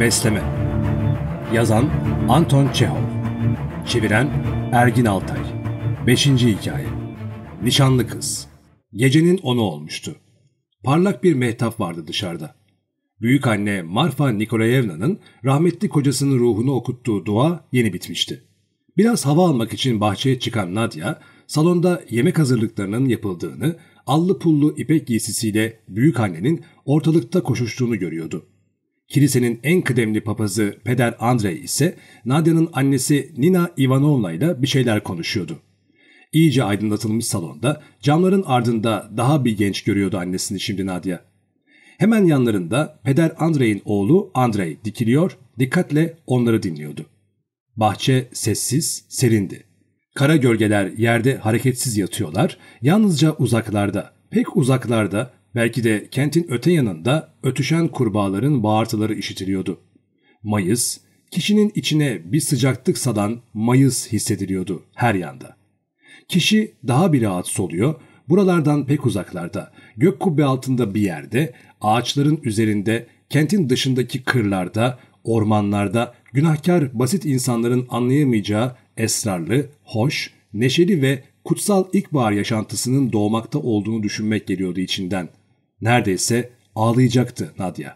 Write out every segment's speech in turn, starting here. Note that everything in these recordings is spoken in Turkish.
Besleme Yazan Anton Çehov Çeviren Ergin Altay 5. Hikaye Nişanlı Kız Gecenin onu olmuştu. Parlak bir mehtap vardı dışarıda. Büyük anne Marfa Nikolayevna'nın rahmetli kocasının ruhunu okuttuğu dua yeni bitmişti. Biraz hava almak için bahçeye çıkan Nadia, salonda yemek hazırlıklarının yapıldığını, allı pullu ipek giysisiyle büyük annenin ortalıkta koşuştuğunu görüyordu. Kilisenin en kıdemli papazı Peder Andrei ise Nadia'nın annesi Nina Ivanovna ile bir şeyler konuşuyordu. İyice aydınlatılmış salonda camların ardında daha bir genç görüyordu annesini şimdi Nadia. Hemen yanlarında Peder Andrei'in oğlu Andrei dikiliyor, dikkatle onları dinliyordu. Bahçe sessiz, serindi. Kara gölgeler yerde hareketsiz yatıyorlar, yalnızca uzaklarda, pek uzaklarda Belki de kentin öte yanında ötüşen kurbağaların bağırtıları işitiliyordu. Mayıs, kişinin içine bir sıcaklık sadan mayıs hissediliyordu her yanda. Kişi daha bir rahatsız oluyor, buralardan pek uzaklarda, gök kubbe altında bir yerde, ağaçların üzerinde, kentin dışındaki kırlarda, ormanlarda, günahkar basit insanların anlayamayacağı esrarlı, hoş, neşeli ve kutsal ilkbahar yaşantısının doğmakta olduğunu düşünmek geliyordu içinden. Neredeyse ağlayacaktı Nadia.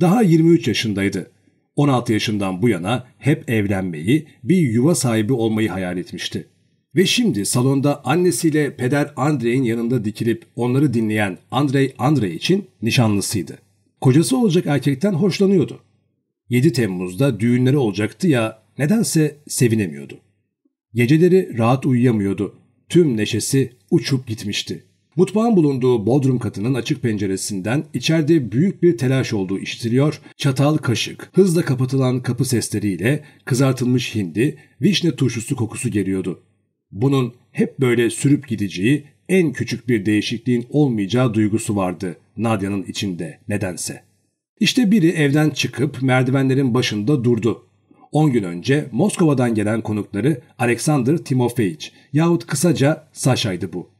Daha 23 yaşındaydı. 16 yaşından bu yana hep evlenmeyi, bir yuva sahibi olmayı hayal etmişti. Ve şimdi salonda annesiyle peder Andrey'in yanında dikilip onları dinleyen Andrei Andrey için nişanlısıydı. Kocası olacak erkekten hoşlanıyordu. 7 Temmuz'da düğünleri olacaktı ya nedense sevinemiyordu. Geceleri rahat uyuyamıyordu. Tüm neşesi uçup gitmişti. Mutfağın bulunduğu bodrum katının açık penceresinden içeride büyük bir telaş olduğu işitiliyor. Çatal kaşık, hızla kapatılan kapı sesleriyle kızartılmış hindi, vişne turşusu kokusu geliyordu. Bunun hep böyle sürüp gideceği, en küçük bir değişikliğin olmayacağı duygusu vardı Nadia'nın içinde nedense. İşte biri evden çıkıp merdivenlerin başında durdu. 10 gün önce Moskova'dan gelen konukları Alexander Timofeyich, yahut kısaca Sasha'ydı bu.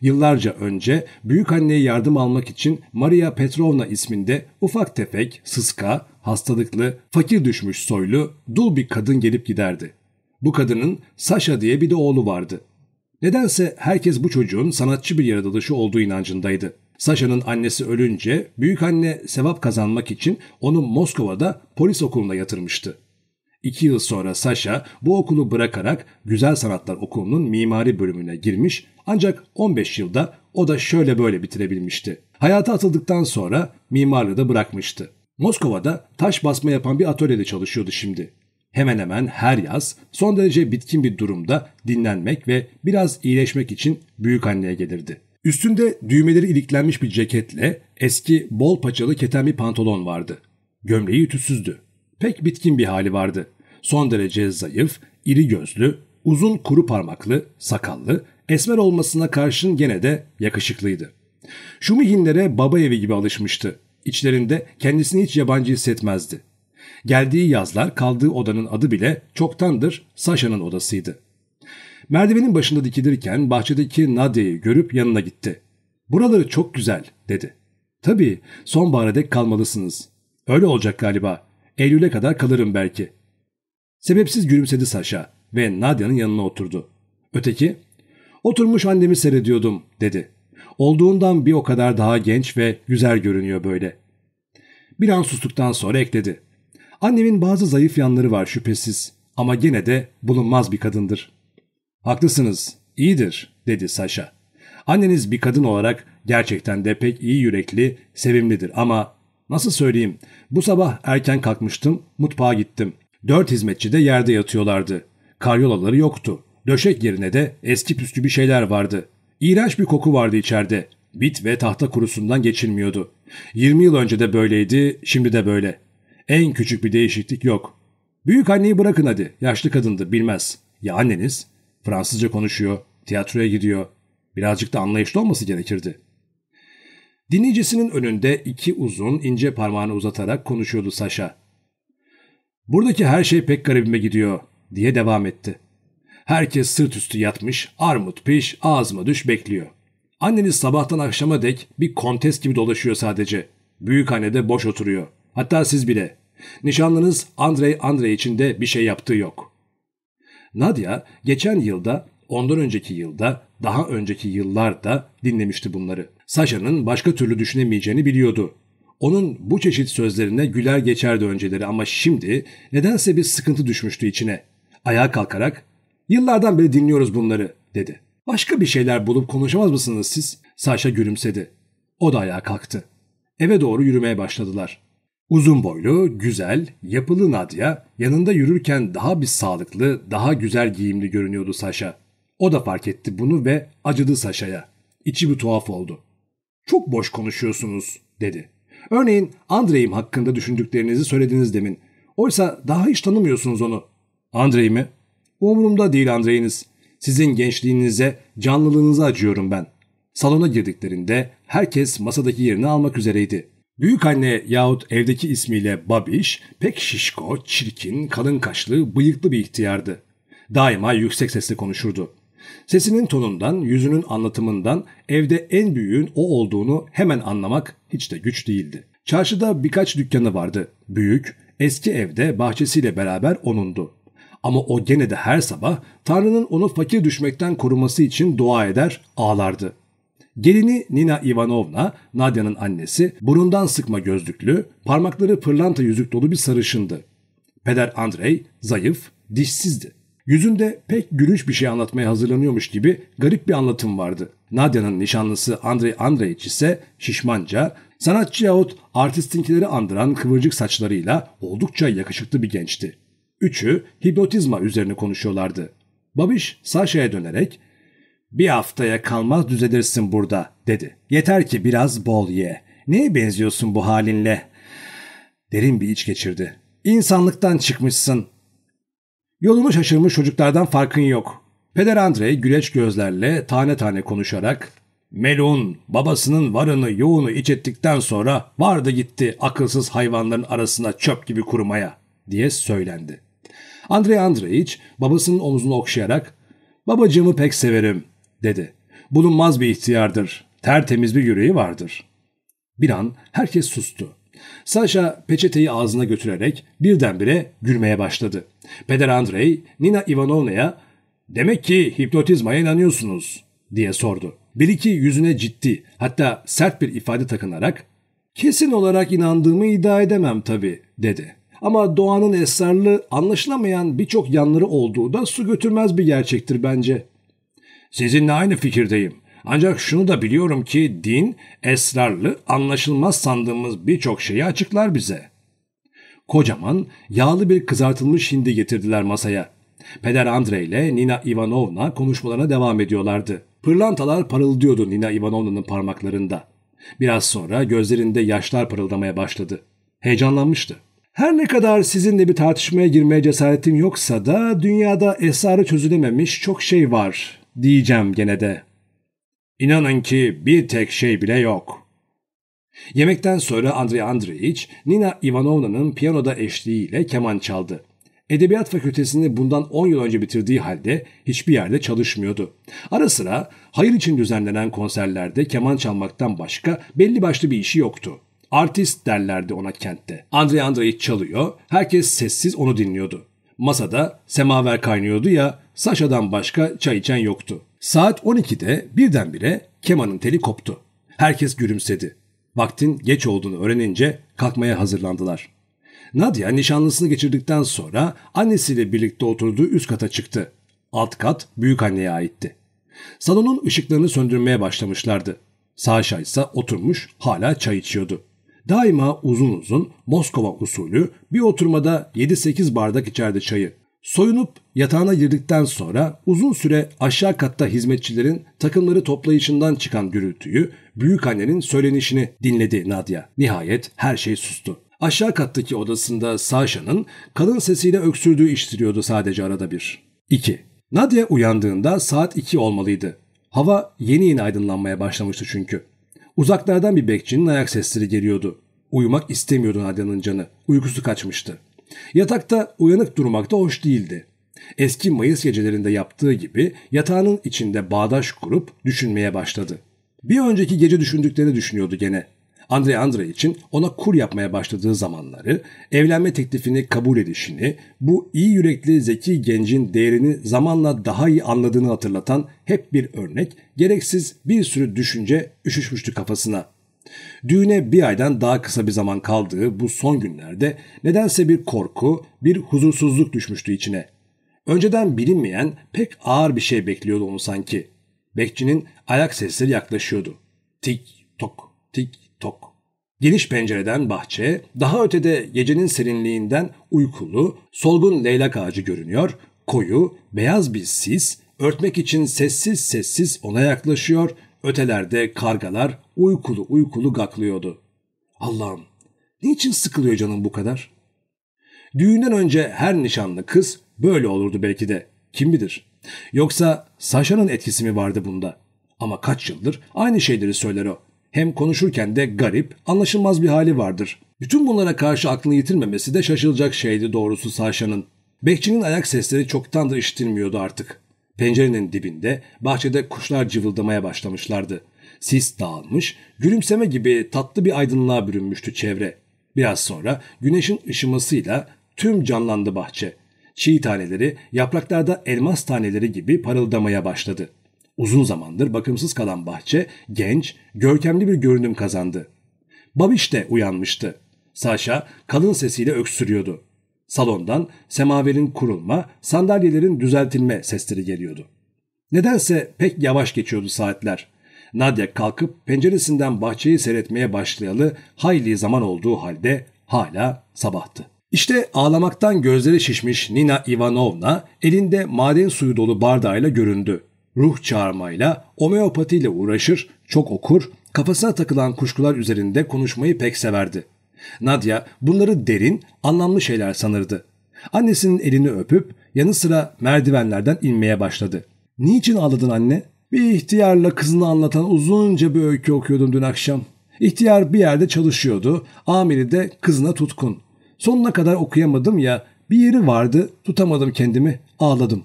Yıllarca önce büyük anneye yardım almak için Maria Petrovna isminde ufak tefek, sıska, hastalıklı, fakir düşmüş soylu, dul bir kadın gelip giderdi. Bu kadının Sasha diye bir de oğlu vardı. Nedense herkes bu çocuğun sanatçı bir yaratılışı olduğu inancındaydı. Sasha'nın annesi ölünce büyük anne sevap kazanmak için onu Moskova'da polis okuluna yatırmıştı. İki yıl sonra Sasha bu okulu bırakarak Güzel Sanatlar Okulu'nun mimari bölümüne girmiş ancak 15 yılda o da şöyle böyle bitirebilmişti. Hayata atıldıktan sonra mimarlığı da bırakmıştı. Moskova'da taş basma yapan bir atölyede çalışıyordu şimdi. Hemen hemen her yaz son derece bitkin bir durumda dinlenmek ve biraz iyileşmek için büyük anneye gelirdi. Üstünde düğmeleri iliklenmiş bir ceketle eski bol paçalı keten bir pantolon vardı. Gömleği ütüsüzdü. Pek bitkin bir hali vardı. Son derece zayıf, iri gözlü, uzun kuru parmaklı, sakallı, Esmer olmasına karşın gene de yakışıklıydı. Şu mihinlere baba evi gibi alışmıştı. İçlerinde kendisini hiç yabancı hissetmezdi. Geldiği yazlar kaldığı odanın adı bile çoktandır Saşa'nın odasıydı. Merdivenin başında dikilirken bahçedeki Nadia'yı görüp yanına gitti. ''Buraları çok güzel.'' dedi. ''Tabii sonbahara dek kalmalısınız. Öyle olacak galiba. Eylül'e kadar kalırım belki.'' Sebepsiz gülümsedi Saşa ve Nadia'nın yanına oturdu. Öteki Oturmuş annemi seyrediyordum dedi. Olduğundan bir o kadar daha genç ve güzel görünüyor böyle. Bir an sustuktan sonra ekledi. Annemin bazı zayıf yanları var şüphesiz ama gene de bulunmaz bir kadındır. Haklısınız, iyidir dedi Saşa. Anneniz bir kadın olarak gerçekten de pek iyi yürekli, sevimlidir ama nasıl söyleyeyim bu sabah erken kalkmıştım mutfağa gittim. Dört hizmetçi de yerde yatıyorlardı. Karyolaları yoktu. Döşek yerine de eski püskü bir şeyler vardı. İğrenç bir koku vardı içeride. Bit ve tahta kurusundan geçilmiyordu. 20 yıl önce de böyleydi, şimdi de böyle. En küçük bir değişiklik yok. Büyük anneyi bırakın hadi. Yaşlı kadındı, bilmez. Ya anneniz? Fransızca konuşuyor, tiyatroya gidiyor. Birazcık da anlayışlı olması gerekirdi. Dinleyicisinin önünde iki uzun, ince parmağını uzatarak konuşuyordu Saşa. Buradaki her şey pek garibime gidiyor diye devam etti. Herkes sırt üstü yatmış, armut piş, ağzıma düş bekliyor. Anneniz sabahtan akşama dek bir kontes gibi dolaşıyor sadece. Büyük annede boş oturuyor. Hatta siz bile. Nişanlınız Andrei Andrei için de bir şey yaptığı yok. Nadia geçen yılda, ondan önceki yılda, daha önceki yıllarda dinlemişti bunları. Sasha'nın başka türlü düşünemeyeceğini biliyordu. Onun bu çeşit sözlerine güler geçerdi önceleri ama şimdi nedense bir sıkıntı düşmüştü içine. Ayağa kalkarak Yıllardan beri dinliyoruz bunları dedi. Başka bir şeyler bulup konuşamaz mısınız siz? Saşa gülümsedi. O da ayağa kalktı. Eve doğru yürümeye başladılar. Uzun boylu, güzel, yapılı Nadia yanında yürürken daha bir sağlıklı, daha güzel giyimli görünüyordu Saşa. O da fark etti bunu ve acıdı Saşa'ya. İçi bir tuhaf oldu. Çok boş konuşuyorsunuz dedi. Örneğin Andrey'im hakkında düşündüklerinizi söylediniz demin. Oysa daha hiç tanımıyorsunuz onu. Andrey mi? Umurumda değil Andrey'iniz. Sizin gençliğinize, canlılığınıza acıyorum ben. Salona girdiklerinde herkes masadaki yerini almak üzereydi. Büyük anne yahut evdeki ismiyle Babiş pek şişko, çirkin, kalın kaşlı, bıyıklı bir ihtiyardı. Daima yüksek sesle konuşurdu. Sesinin tonundan, yüzünün anlatımından evde en büyüğün o olduğunu hemen anlamak hiç de güç değildi. Çarşıda birkaç dükkanı vardı. Büyük, eski evde bahçesiyle beraber onundu. Ama o gene de her sabah Tanrı'nın onu fakir düşmekten koruması için dua eder, ağlardı. Gelini Nina Ivanovna, Nadia'nın annesi, burundan sıkma gözlüklü, parmakları pırlanta yüzük dolu bir sarışındı. Peder Andrei, zayıf, dişsizdi. Yüzünde pek gülünç bir şey anlatmaya hazırlanıyormuş gibi garip bir anlatım vardı. Nadia'nın nişanlısı Andrei Andreiç ise şişmanca, sanatçı yahut artistinkileri andıran kıvırcık saçlarıyla oldukça yakışıklı bir gençti. Üçü hipnotizma üzerine konuşuyorlardı. Babiş Sasha'ya dönerek ''Bir haftaya kalmaz düzelirsin burada.'' dedi. ''Yeter ki biraz bol ye. Neye benziyorsun bu halinle?'' Derin bir iç geçirdi. ''İnsanlıktan çıkmışsın.'' Yolunu şaşırmış çocuklardan farkın yok. Peder Andrei güleç gözlerle tane tane konuşarak Melun babasının varını yoğunu iç ettikten sonra vardı gitti akılsız hayvanların arasına çöp gibi kurumaya diye söylendi. Andrei Andreiç babasının omzunu okşayarak ''Babacığımı pek severim.'' dedi. ''Bulunmaz bir ihtiyardır. Tertemiz bir yüreği vardır.'' Bir an herkes sustu. Sasha peçeteyi ağzına götürerek birdenbire gülmeye başladı. Peder Andrei, Nina Ivanovna'ya ''Demek ki hipnotizmaya inanıyorsunuz.'' diye sordu. Bir iki yüzüne ciddi, hatta sert bir ifade takınarak ''Kesin olarak inandığımı iddia edemem tabii.'' dedi. Ama doğanın esrarlı, anlaşılamayan birçok yanları olduğu da su götürmez bir gerçektir bence. Sizinle aynı fikirdeyim. Ancak şunu da biliyorum ki din esrarlı, anlaşılmaz sandığımız birçok şeyi açıklar bize. Kocaman, yağlı bir kızartılmış hindi getirdiler masaya. Peder Andrei ile Nina Ivanovna konuşmalarına devam ediyorlardı. Pırlantalar parıldıyordu Nina Ivanovna'nın parmaklarında. Biraz sonra gözlerinde yaşlar parıldamaya başladı. Heyecanlanmıştı. Her ne kadar sizinle bir tartışmaya girmeye cesaretim yoksa da dünyada esrarı çözülememiş çok şey var diyeceğim gene de. İnanın ki bir tek şey bile yok. Yemekten sonra Andrei Andreiç, Nina Ivanovna'nın piyanoda eşliğiyle keman çaldı. Edebiyat fakültesini bundan 10 yıl önce bitirdiği halde hiçbir yerde çalışmıyordu. Ara sıra hayır için düzenlenen konserlerde keman çalmaktan başka belli başlı bir işi yoktu artist derlerdi ona kentte. Andrei Andre'yi çalıyor, herkes sessiz onu dinliyordu. Masada semaver kaynıyordu ya Saşa'dan başka çay içen yoktu. Saat 12'de birdenbire kemanın teli koptu. Herkes gülümsedi. Vaktin geç olduğunu öğrenince kalkmaya hazırlandılar. Nadia nişanlısını geçirdikten sonra annesiyle birlikte oturduğu üst kata çıktı. Alt kat büyük anneye aitti. Salonun ışıklarını söndürmeye başlamışlardı. Saşa ise oturmuş hala çay içiyordu. Daima uzun uzun Moskova usulü bir oturmada 7-8 bardak içerdi çayı. Soyunup yatağına girdikten sonra uzun süre aşağı katta hizmetçilerin takımları toplayışından çıkan gürültüyü, büyük annenin söylenişini dinledi Nadia. Nihayet her şey sustu. Aşağı kattaki odasında Sasha'nın kadın sesiyle öksürdüğü iştiriyordu sadece arada bir. 2. Nadia uyandığında saat 2 olmalıydı. Hava yeni yeni aydınlanmaya başlamıştı çünkü. Uzaklardan bir bekçinin ayak sesleri geliyordu. Uyumak istemiyordu Nadia'nın canı. Uykusu kaçmıştı. Yatakta uyanık durmak da hoş değildi. Eski Mayıs gecelerinde yaptığı gibi yatağının içinde bağdaş kurup düşünmeye başladı. Bir önceki gece düşündüklerini düşünüyordu gene. Andrei Andre için ona kur yapmaya başladığı zamanları, evlenme teklifini kabul edişini, bu iyi yürekli zeki gencin değerini zamanla daha iyi anladığını hatırlatan hep bir örnek, gereksiz bir sürü düşünce üşüşmüştü kafasına. Düğüne bir aydan daha kısa bir zaman kaldığı bu son günlerde nedense bir korku, bir huzursuzluk düşmüştü içine. Önceden bilinmeyen pek ağır bir şey bekliyordu onu sanki. Bekçinin ayak sesleri yaklaşıyordu. Tik tok, tik tok. Geniş pencereden bahçe, daha ötede gecenin serinliğinden uykulu, solgun leylak ağacı görünüyor, koyu, beyaz bir sis, örtmek için sessiz sessiz ona yaklaşıyor, ötelerde kargalar uykulu uykulu gaklıyordu. Allah'ım, niçin sıkılıyor canım bu kadar? Düğünden önce her nişanlı kız böyle olurdu belki de, kim bilir. Yoksa Saşa'nın etkisi mi vardı bunda? Ama kaç yıldır aynı şeyleri söyler o. Hem konuşurken de garip, anlaşılmaz bir hali vardır. Bütün bunlara karşı aklını yitirmemesi de şaşılacak şeydi doğrusu Sarşanın. Bekçinin ayak sesleri çoktandır işitilmiyordu artık. Pencerenin dibinde, bahçede kuşlar cıvıldamaya başlamışlardı. Sis dağılmış, gülümseme gibi tatlı bir aydınlığa bürünmüştü çevre. Biraz sonra güneşin ışımasıyla tüm canlandı bahçe. Çiğ taneleri yapraklarda elmas taneleri gibi parıldamaya başladı.'' Uzun zamandır bakımsız kalan bahçe genç, görkemli bir görünüm kazandı. Babiş de uyanmıştı. Saşa kalın sesiyle öksürüyordu. Salondan semaverin kurulma, sandalyelerin düzeltilme sesleri geliyordu. Nedense pek yavaş geçiyordu saatler. Nadia kalkıp penceresinden bahçeyi seyretmeye başlayalı hayli zaman olduğu halde hala sabahtı. İşte ağlamaktan gözleri şişmiş Nina Ivanovna elinde maden suyu dolu bardağıyla göründü ruh çağırmayla, omeopatiyle uğraşır, çok okur, kafasına takılan kuşkular üzerinde konuşmayı pek severdi. Nadia bunları derin, anlamlı şeyler sanırdı. Annesinin elini öpüp yanı sıra merdivenlerden inmeye başladı. ''Niçin ağladın anne?'' Bir ihtiyarla kızını anlatan uzunca bir öykü okuyordum dün akşam. İhtiyar bir yerde çalışıyordu. Amiri de kızına tutkun. Sonuna kadar okuyamadım ya bir yeri vardı tutamadım kendimi ağladım.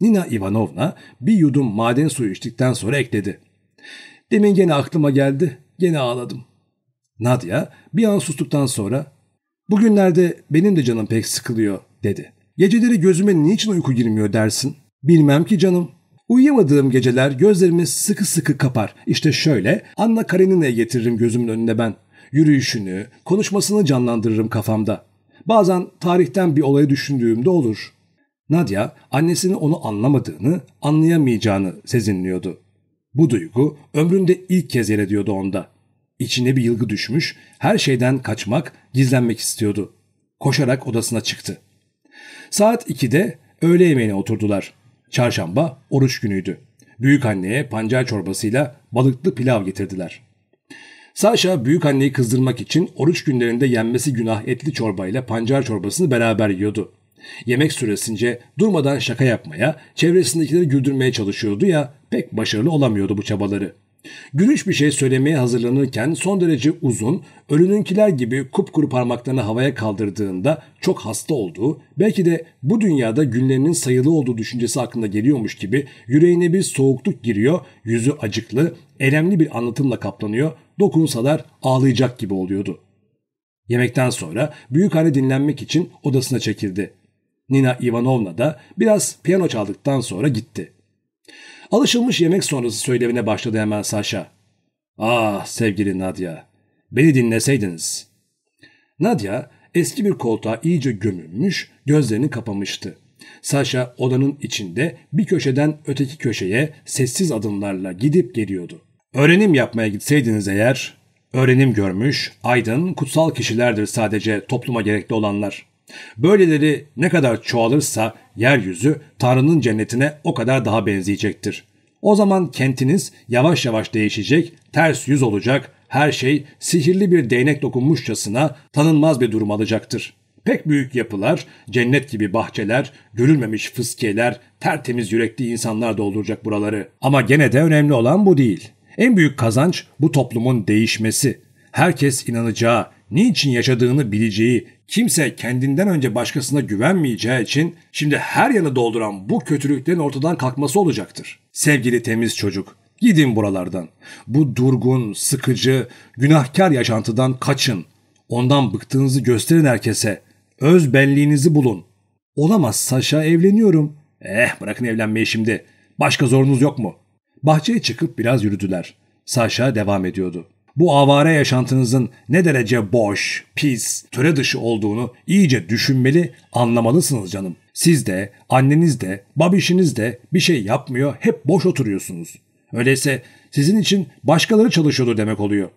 Nina Ivanovna bir yudum maden suyu içtikten sonra ekledi. Demin gene aklıma geldi, gene ağladım. Nadia bir an sustuktan sonra ''Bugünlerde benim de canım pek sıkılıyor.'' dedi. ''Geceleri gözüme niçin uyku girmiyor dersin?'' ''Bilmem ki canım. Uyuyamadığım geceler gözlerimi sıkı sıkı kapar. İşte şöyle Anna Karenina'ya getiririm gözümün önüne ben. Yürüyüşünü, konuşmasını canlandırırım kafamda. Bazen tarihten bir olayı düşündüğümde olur. Nadia annesinin onu anlamadığını, anlayamayacağını sezinliyordu. Bu duygu ömründe ilk kez yer ediyordu onda. İçine bir yılgı düşmüş, her şeyden kaçmak, gizlenmek istiyordu. Koşarak odasına çıktı. Saat 2'de öğle yemeğine oturdular. Çarşamba oruç günüydü. Büyük anneye pancar çorbasıyla balıklı pilav getirdiler. Sasha büyük anneyi kızdırmak için oruç günlerinde yenmesi günah etli çorbayla pancar çorbasını beraber yiyordu. Yemek süresince durmadan şaka yapmaya, çevresindekileri güldürmeye çalışıyordu ya pek başarılı olamıyordu bu çabaları. Gülüş bir şey söylemeye hazırlanırken son derece uzun, ölününkiler gibi kupkuru parmaklarını havaya kaldırdığında çok hasta olduğu, belki de bu dünyada günlerinin sayılı olduğu düşüncesi aklına geliyormuş gibi yüreğine bir soğukluk giriyor, yüzü acıklı, elemli bir anlatımla kaplanıyor, dokunsalar ağlayacak gibi oluyordu. Yemekten sonra büyük anne dinlenmek için odasına çekildi. Nina Ivanovna da biraz piyano çaldıktan sonra gitti. Alışılmış yemek sonrası söylemine başladı hemen Sasha. Ah sevgili Nadia, beni dinleseydiniz. Nadia eski bir koltuğa iyice gömülmüş, gözlerini kapamıştı. Sasha odanın içinde bir köşeden öteki köşeye sessiz adımlarla gidip geliyordu. Öğrenim yapmaya gitseydiniz eğer, öğrenim görmüş, aydın, kutsal kişilerdir sadece topluma gerekli olanlar. Böyleleri ne kadar çoğalırsa yeryüzü Tanrı'nın cennetine o kadar daha benzeyecektir. O zaman kentiniz yavaş yavaş değişecek, ters yüz olacak, her şey sihirli bir değnek dokunmuşçasına tanınmaz bir durum alacaktır. Pek büyük yapılar, cennet gibi bahçeler, görülmemiş fıskiyeler, tertemiz yürekli insanlar dolduracak buraları. Ama gene de önemli olan bu değil. En büyük kazanç bu toplumun değişmesi. Herkes inanacağı, niçin yaşadığını bileceği, Kimse kendinden önce başkasına güvenmeyeceği için şimdi her yanı dolduran bu kötülüklerin ortadan kalkması olacaktır. Sevgili temiz çocuk, gidin buralardan. Bu durgun, sıkıcı, günahkar yaşantıdan kaçın. Ondan bıktığınızı gösterin herkese. Öz benliğinizi bulun. Olamaz Saşa evleniyorum. Eh bırakın evlenmeyi şimdi. Başka zorunuz yok mu? Bahçeye çıkıp biraz yürüdüler. Saşa devam ediyordu bu avare yaşantınızın ne derece boş, pis, töre dışı olduğunu iyice düşünmeli, anlamalısınız canım. Siz de, anneniz de, babişiniz de bir şey yapmıyor, hep boş oturuyorsunuz. Öyleyse sizin için başkaları çalışıyordu demek oluyor.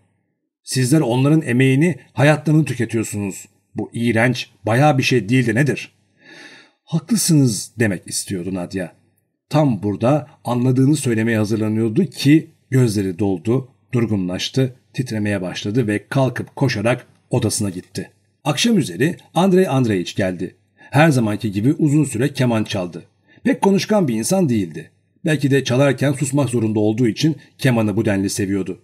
Sizler onların emeğini, hayatlarını tüketiyorsunuz. Bu iğrenç, baya bir şey değil de nedir? Haklısınız demek istiyordu Nadia. Tam burada anladığını söylemeye hazırlanıyordu ki gözleri doldu, durgunlaştı titremeye başladı ve kalkıp koşarak odasına gitti. Akşam üzeri Andrei Andreiç geldi. Her zamanki gibi uzun süre keman çaldı. Pek konuşkan bir insan değildi. Belki de çalarken susmak zorunda olduğu için kemanı bu denli seviyordu.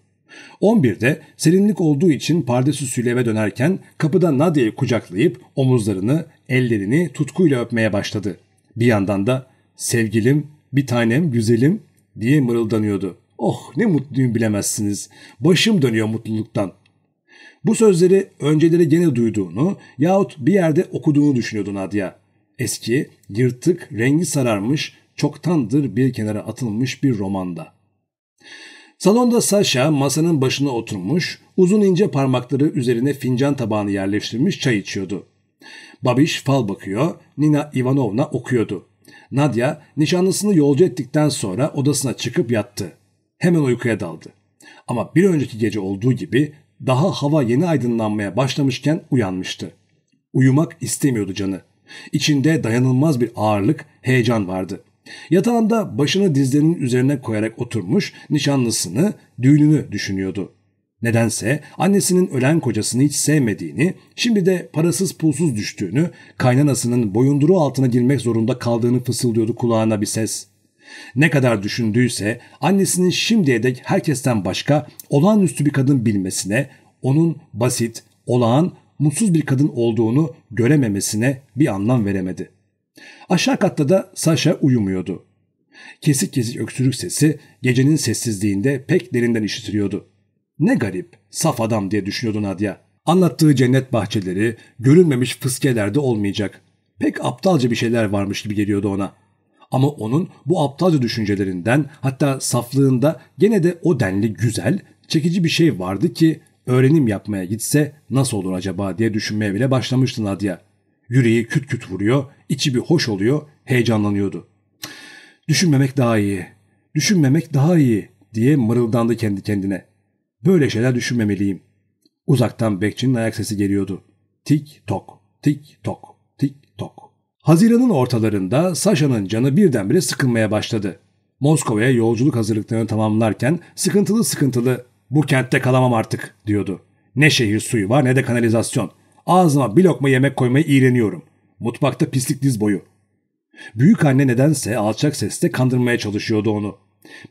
11'de serinlik olduğu için pardesüsüyle süleve dönerken kapıda Nadia'yı kucaklayıp omuzlarını, ellerini tutkuyla öpmeye başladı. Bir yandan da sevgilim, bir tanem, güzelim diye mırıldanıyordu. Oh ne mutluyum bilemezsiniz. Başım dönüyor mutluluktan. Bu sözleri önceleri gene duyduğunu yahut bir yerde okuduğunu düşünüyordu Nadia. Eski, yırtık, rengi sararmış, çoktandır bir kenara atılmış bir romanda. Salonda Sasha masanın başına oturmuş, uzun ince parmakları üzerine fincan tabağını yerleştirmiş çay içiyordu. Babiş fal bakıyor, Nina Ivanovna okuyordu. Nadia nişanlısını yolcu ettikten sonra odasına çıkıp yattı hemen uykuya daldı. Ama bir önceki gece olduğu gibi daha hava yeni aydınlanmaya başlamışken uyanmıştı. Uyumak istemiyordu canı. İçinde dayanılmaz bir ağırlık, heyecan vardı. Yatağında başını dizlerinin üzerine koyarak oturmuş nişanlısını, düğününü düşünüyordu. Nedense annesinin ölen kocasını hiç sevmediğini, şimdi de parasız pulsuz düştüğünü, kaynanasının boyunduru altına girmek zorunda kaldığını fısıldıyordu kulağına bir ses.'' Ne kadar düşündüyse annesinin şimdiye dek herkesten başka olağanüstü bir kadın bilmesine, onun basit, olağan, mutsuz bir kadın olduğunu görememesine bir anlam veremedi. Aşağı katta da Sasha uyumuyordu. Kesik kesik öksürük sesi gecenin sessizliğinde pek derinden işitiliyordu. Ne garip, saf adam diye düşünüyordu Nadia. Anlattığı cennet bahçeleri görünmemiş fıskelerde olmayacak. Pek aptalca bir şeyler varmış gibi geliyordu ona.'' Ama onun bu aptalca düşüncelerinden hatta saflığında gene de o denli güzel, çekici bir şey vardı ki öğrenim yapmaya gitse nasıl olur acaba diye düşünmeye bile başlamıştı Nadia. Yüreği küt küt vuruyor, içi bir hoş oluyor, heyecanlanıyordu. Düşünmemek daha iyi, düşünmemek daha iyi diye mırıldandı kendi kendine. Böyle şeyler düşünmemeliyim. Uzaktan bekçinin ayak sesi geliyordu. Tik tok, tik tok, tik tok. Haziran'ın ortalarında Sasha'nın canı birdenbire sıkılmaya başladı. Moskova'ya yolculuk hazırlıklarını tamamlarken sıkıntılı sıkıntılı bu kentte kalamam artık diyordu. Ne şehir suyu var ne de kanalizasyon. Ağzıma bir lokma yemek koymayı iğreniyorum. Mutfakta pislik diz boyu. Büyük anne nedense alçak sesle kandırmaya çalışıyordu onu.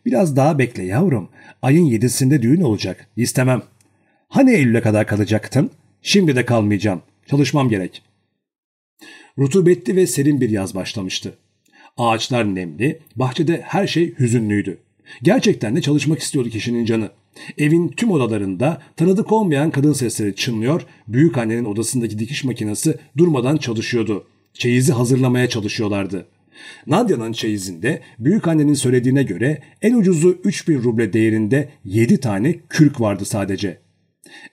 Biraz daha bekle yavrum. Ayın yedisinde düğün olacak. İstemem. Hani Eylül'e kadar kalacaktın? Şimdi de kalmayacağım. Çalışmam gerek. Rutubetli ve serin bir yaz başlamıştı. Ağaçlar nemli, bahçede her şey hüzünlüydü. Gerçekten de çalışmak istiyordu kişinin canı. Evin tüm odalarında tanıdık olmayan kadın sesleri çınlıyor, büyük annenin odasındaki dikiş makinesi durmadan çalışıyordu. Çeyizi hazırlamaya çalışıyorlardı. Nadia'nın çeyizinde büyük annenin söylediğine göre en ucuzu 3000 ruble değerinde 7 tane kürk vardı sadece.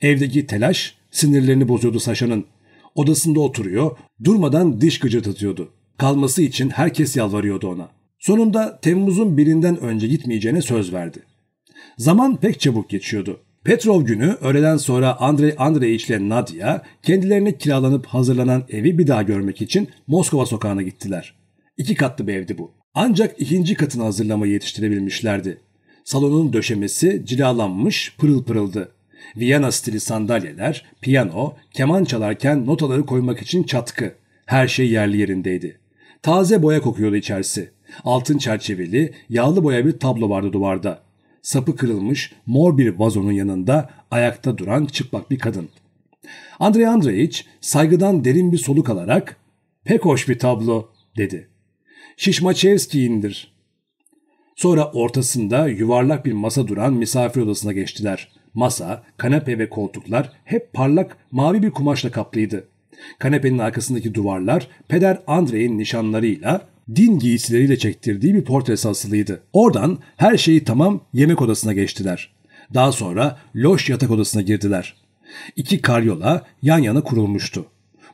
Evdeki telaş sinirlerini bozuyordu Saşa'nın odasında oturuyor, durmadan diş gıcırdatıyordu. Kalması için herkes yalvarıyordu ona. Sonunda Temmuz'un birinden önce gitmeyeceğine söz verdi. Zaman pek çabuk geçiyordu. Petrov günü öğleden sonra Andrei Andreiç ile Nadia kendilerini kiralanıp hazırlanan evi bir daha görmek için Moskova sokağına gittiler. İki katlı bir evdi bu. Ancak ikinci katını hazırlamayı yetiştirebilmişlerdi. Salonun döşemesi cilalanmış pırıl pırıldı. Viyana stili sandalyeler, piyano, keman çalarken notaları koymak için çatkı. Her şey yerli yerindeydi. Taze boya kokuyordu içerisi. Altın çerçeveli, yağlı boya bir tablo vardı duvarda. Sapı kırılmış mor bir vazonun yanında ayakta duran çıplak bir kadın. Andrei Andreiç saygıdan derin bir soluk alarak ''Pek hoş bir tablo'' dedi. ''Şişmaçevski'indir.'' Sonra ortasında yuvarlak bir masa duran misafir odasına geçtiler. Masa, kanepe ve koltuklar hep parlak mavi bir kumaşla kaplıydı. Kanepenin arkasındaki duvarlar peder Andrei'nin nişanlarıyla din giysileriyle çektirdiği bir portresi asılıydı. Oradan her şeyi tamam yemek odasına geçtiler. Daha sonra loş yatak odasına girdiler. İki karyola yan yana kurulmuştu.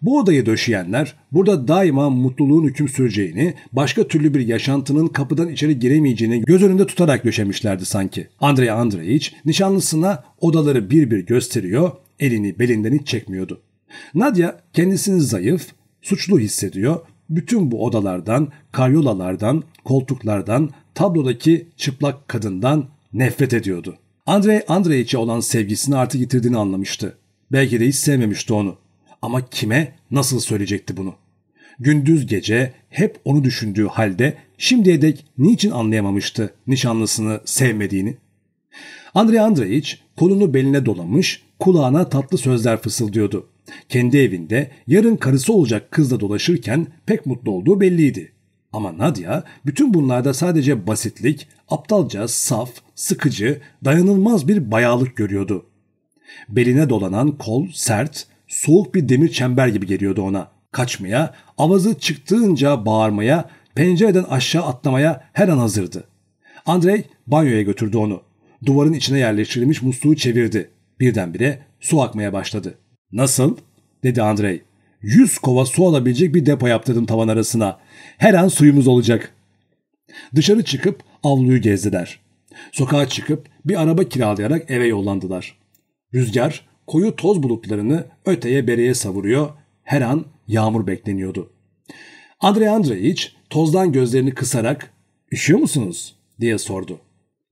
Bu odayı döşeyenler burada daima mutluluğun hüküm süreceğini, başka türlü bir yaşantının kapıdan içeri giremeyeceğini göz önünde tutarak döşemişlerdi sanki. Andrei Andreiç nişanlısına odaları bir bir gösteriyor, elini belinden hiç çekmiyordu. Nadia kendisini zayıf, suçlu hissediyor. Bütün bu odalardan, karyolalardan, koltuklardan, tablodaki çıplak kadından nefret ediyordu. Andrei Andreiç'e olan sevgisini artık yitirdiğini anlamıştı. Belki de hiç sevmemişti onu. Ama kime, nasıl söyleyecekti bunu? Gündüz gece hep onu düşündüğü halde şimdiye dek niçin anlayamamıştı nişanlısını sevmediğini? Andrei Andreiç kolunu beline dolamış, kulağına tatlı sözler fısıldıyordu. Kendi evinde yarın karısı olacak kızla dolaşırken pek mutlu olduğu belliydi. Ama Nadia bütün bunlarda sadece basitlik, aptalca, saf, sıkıcı, dayanılmaz bir bayağılık görüyordu. Beline dolanan kol sert, soğuk bir demir çember gibi geliyordu ona. Kaçmaya, avazı çıktığınca bağırmaya, pencereden aşağı atlamaya her an hazırdı. Andrei banyoya götürdü onu. Duvarın içine yerleştirilmiş musluğu çevirdi. Birdenbire su akmaya başladı. Nasıl? dedi Andrei. Yüz kova su alabilecek bir depo yaptırdım tavan arasına. Her an suyumuz olacak. Dışarı çıkıp avluyu gezdiler. Sokağa çıkıp bir araba kiralayarak eve yollandılar. Rüzgar koyu toz bulutlarını öteye bereye savuruyor, her an yağmur bekleniyordu. Andrei Andreiç tozdan gözlerini kısarak ''Üşüyor musunuz?'' diye sordu.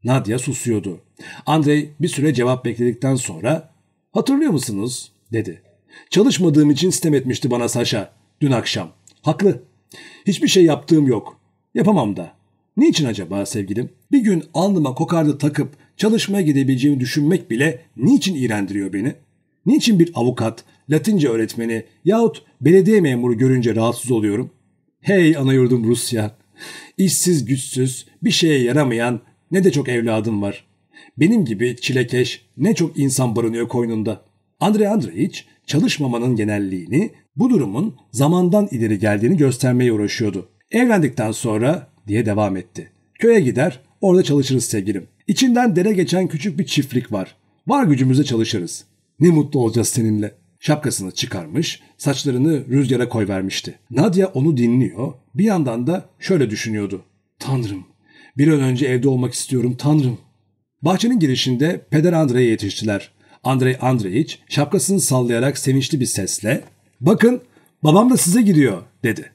Nadia susuyordu. Andrei bir süre cevap bekledikten sonra ''Hatırlıyor musunuz?'' dedi. ''Çalışmadığım için sitem etmişti bana Saşa dün akşam. Haklı. Hiçbir şey yaptığım yok. Yapamam da. Niçin acaba sevgilim? Bir gün alnıma kokardı takıp çalışmaya gidebileceğimi düşünmek bile niçin iğrendiriyor beni?'' Niçin bir avukat, Latince öğretmeni yahut belediye memuru görünce rahatsız oluyorum? Hey ana yurdum Rusya! İşsiz güçsüz, bir şeye yaramayan ne de çok evladım var. Benim gibi çilekeş ne çok insan barınıyor koynunda. Andrei Andreiç çalışmamanın genelliğini, bu durumun zamandan ileri geldiğini göstermeye uğraşıyordu. Evlendikten sonra diye devam etti. Köye gider, orada çalışırız sevgilim. İçinden dere geçen küçük bir çiftlik var. Var gücümüzle çalışırız. Ne mutlu olacağız seninle. Şapkasını çıkarmış, saçlarını rüzgara koyvermişti. Nadia onu dinliyor, bir yandan da şöyle düşünüyordu. Tanrım, bir an önce evde olmak istiyorum Tanrım. Bahçenin girişinde peder Andrey'e yetiştiler. Andrey Andreyiç şapkasını sallayarak sevinçli bir sesle ''Bakın babam da size gidiyor'' dedi.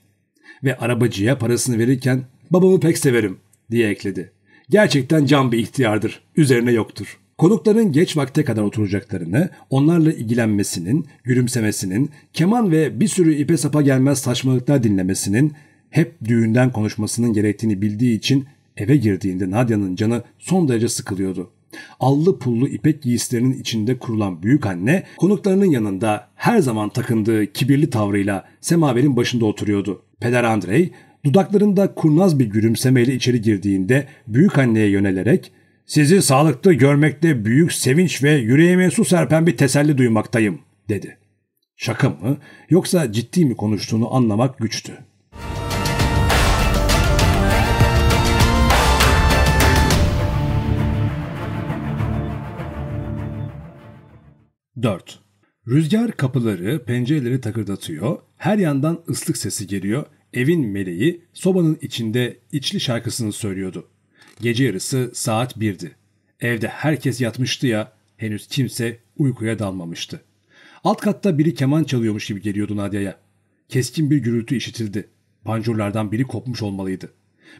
Ve arabacıya parasını verirken ''Babamı pek severim'' diye ekledi. Gerçekten can bir ihtiyardır, üzerine yoktur. Konukların geç vakte kadar oturacaklarını, onlarla ilgilenmesinin, gülümsemesinin, keman ve bir sürü ipe sapa gelmez saçmalıklar dinlemesinin, hep düğünden konuşmasının gerektiğini bildiği için eve girdiğinde Nadia'nın canı son derece sıkılıyordu. Allı pullu ipek giysilerinin içinde kurulan büyük anne konuklarının yanında her zaman takındığı kibirli tavrıyla semaverin başında oturuyordu. Peder Andrei dudaklarında kurnaz bir gülümsemeyle içeri girdiğinde büyük anneye yönelerek sizi sağlıklı görmekte büyük sevinç ve yüreğime su serpen bir teselli duymaktayım, dedi. Şaka mı yoksa ciddi mi konuştuğunu anlamak güçtü. Dört. Rüzgar kapıları, pencereleri takırdatıyor, her yandan ıslık sesi geliyor, evin meleği sobanın içinde içli şarkısını söylüyordu. Gece yarısı saat birdi. Evde herkes yatmıştı ya henüz kimse uykuya dalmamıştı. Alt katta biri keman çalıyormuş gibi geliyordu Nadia'ya. Keskin bir gürültü işitildi. Pancurlardan biri kopmuş olmalıydı.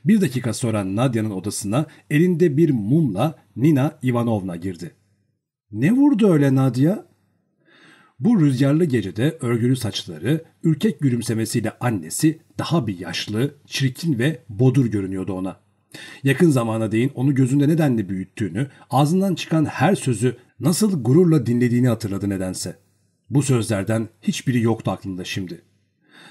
Bir dakika sonra Nadia'nın odasına elinde bir mumla Nina Ivanovna girdi. Ne vurdu öyle Nadia? Bu rüzgarlı gecede örgülü saçları, ürkek gülümsemesiyle annesi daha bir yaşlı, çirkin ve bodur görünüyordu ona. Yakın zamana değin onu gözünde nedenle büyüttüğünü, ağzından çıkan her sözü nasıl gururla dinlediğini hatırladı nedense. Bu sözlerden hiçbiri yoktu aklında şimdi.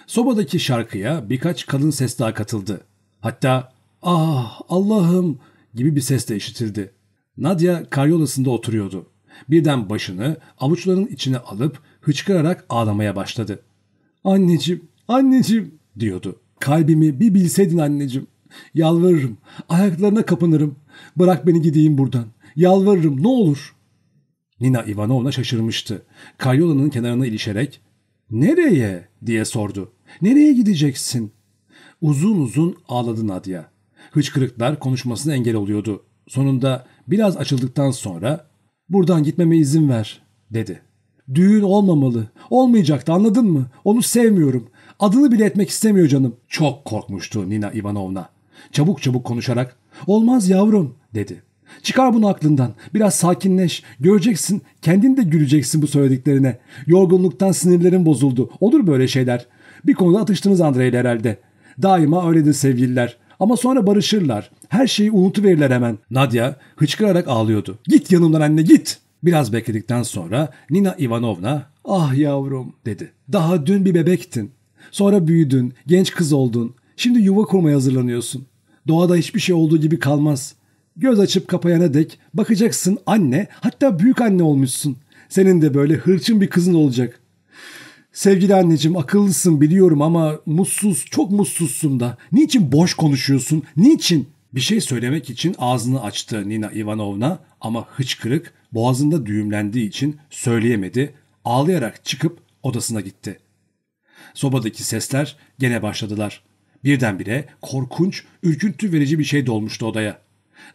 Sobadaki şarkıya birkaç kalın ses daha katıldı. Hatta ah Allah'ım gibi bir ses de işitildi. Nadia karyolasında oturuyordu. Birden başını avuçlarının içine alıp hıçkırarak ağlamaya başladı. Anneciğim, anneciğim diyordu. Kalbimi bir bilseydin anneciğim. Yalvarırım, ayaklarına kapanırım. Bırak beni gideyim buradan. Yalvarırım, ne olur. Nina Ivanovna şaşırmıştı. Karyolanın kenarına ilişerek ''Nereye?'' diye sordu. ''Nereye gideceksin?'' Uzun uzun ağladı Nadia. Hıçkırıklar konuşmasına engel oluyordu. Sonunda biraz açıldıktan sonra ''Buradan gitmeme izin ver.'' dedi. Düğün olmamalı. Olmayacaktı anladın mı? Onu sevmiyorum. Adını bile etmek istemiyor canım. Çok korkmuştu Nina Ivanovna. Çabuk çabuk konuşarak ''Olmaz yavrum'' dedi. ''Çıkar bunu aklından. Biraz sakinleş. Göreceksin. Kendin de güleceksin bu söylediklerine. Yorgunluktan sinirlerin bozuldu. Olur böyle şeyler. Bir konuda atıştınız Andrei ile herhalde. Daima öyledir sevgililer. Ama sonra barışırlar. Her şeyi unutuverirler hemen. Nadia hıçkırarak ağlıyordu. Git yanımdan anne git. Biraz bekledikten sonra Nina Ivanovna ah yavrum dedi. Daha dün bir bebektin. Sonra büyüdün, genç kız oldun. Şimdi yuva kurmaya hazırlanıyorsun. Doğada hiçbir şey olduğu gibi kalmaz. Göz açıp kapayana dek bakacaksın anne, hatta büyük anne olmuşsun. Senin de böyle hırçın bir kızın olacak. Sevgili anneciğim akıllısın biliyorum ama mutsuz, çok mutsuzsun da. Niçin boş konuşuyorsun? Niçin? Bir şey söylemek için ağzını açtı Nina Ivanovna ama hıçkırık boğazında düğümlendiği için söyleyemedi. Ağlayarak çıkıp odasına gitti. Sobadaki sesler gene başladılar. Birdenbire korkunç, ürküntü verici bir şey dolmuştu odaya.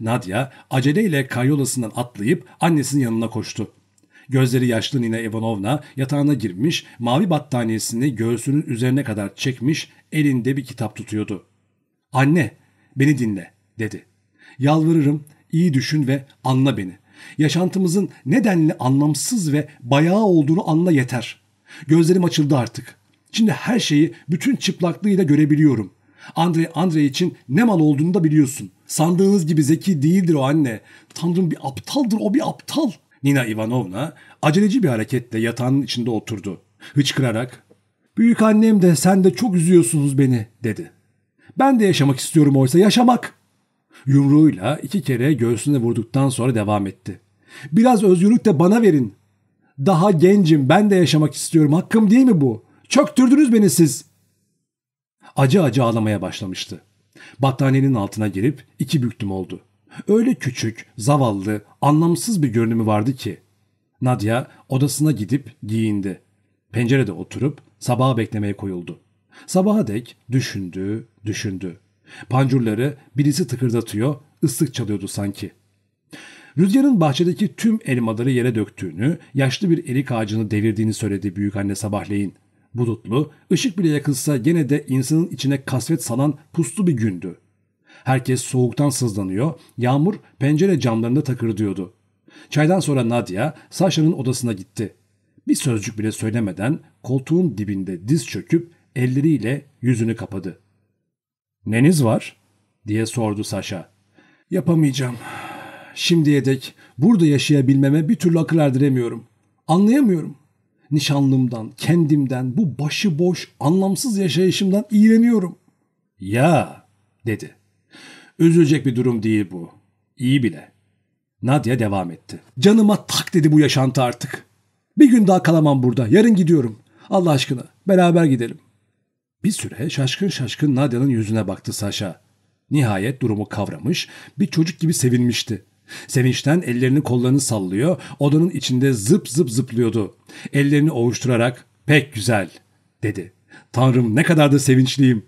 Nadia aceleyle karyolasından atlayıp annesinin yanına koştu. Gözleri yaşlı Nina Ivanovna yatağına girmiş, mavi battaniyesini göğsünün üzerine kadar çekmiş, elinde bir kitap tutuyordu. ''Anne, beni dinle.'' dedi. ''Yalvarırım, iyi düşün ve anla beni. Yaşantımızın nedenli anlamsız ve bayağı olduğunu anla yeter. Gözlerim açıldı artık. Şimdi her şeyi bütün çıplaklığıyla görebiliyorum. Andre, Andre için ne mal olduğunu da biliyorsun. Sandığınız gibi zeki değildir o anne. Tanrım bir aptaldır o bir aptal. Nina Ivanovna aceleci bir hareketle yatağın içinde oturdu. Hıçkırarak ''Büyük annem de sen de çok üzüyorsunuz beni.'' dedi. ''Ben de yaşamak istiyorum oysa yaşamak.'' Yumruğuyla iki kere göğsüne vurduktan sonra devam etti. ''Biraz özgürlük de bana verin. Daha gencim ben de yaşamak istiyorum. Hakkım değil mi bu? Çöktürdünüz beni siz.'' Acı acı ağlamaya başlamıştı. Battaniyenin altına girip iki büktüm oldu. Öyle küçük, zavallı, anlamsız bir görünümü vardı ki. Nadia odasına gidip giyindi. Pencerede oturup sabaha beklemeye koyuldu. Sabaha dek düşündü, düşündü. Pancurları birisi tıkırdatıyor, ıslık çalıyordu sanki. Rüzgarın bahçedeki tüm elmaları yere döktüğünü, yaşlı bir erik ağacını devirdiğini söyledi büyük anne sabahleyin bulutlu, ışık bile yakılsa gene de insanın içine kasvet salan puslu bir gündü. Herkes soğuktan sızlanıyor, yağmur pencere camlarında takırdıyordu. Çaydan sonra Nadia Sasha'nın odasına gitti. Bir sözcük bile söylemeden koltuğun dibinde diz çöküp elleriyle yüzünü kapadı. ''Neniz var?'' diye sordu Sasha. ''Yapamayacağım. Şimdiye dek burada yaşayabilmeme bir türlü akıl erdiremiyorum. Anlayamıyorum nişanlımdan, kendimden, bu başıboş, anlamsız yaşayışımdan iğreniyorum. Ya dedi. Üzülecek bir durum değil bu. İyi bile. Nadia devam etti. Canıma tak dedi bu yaşantı artık. Bir gün daha kalamam burada. Yarın gidiyorum. Allah aşkına beraber gidelim. Bir süre şaşkın şaşkın Nadia'nın yüzüne baktı Saşa. Nihayet durumu kavramış, bir çocuk gibi sevinmişti. Sevinçten ellerini kollarını sallıyor, odanın içinde zıp zıp zıplıyordu. Ellerini ovuşturarak pek güzel dedi. Tanrım ne kadar da sevinçliyim.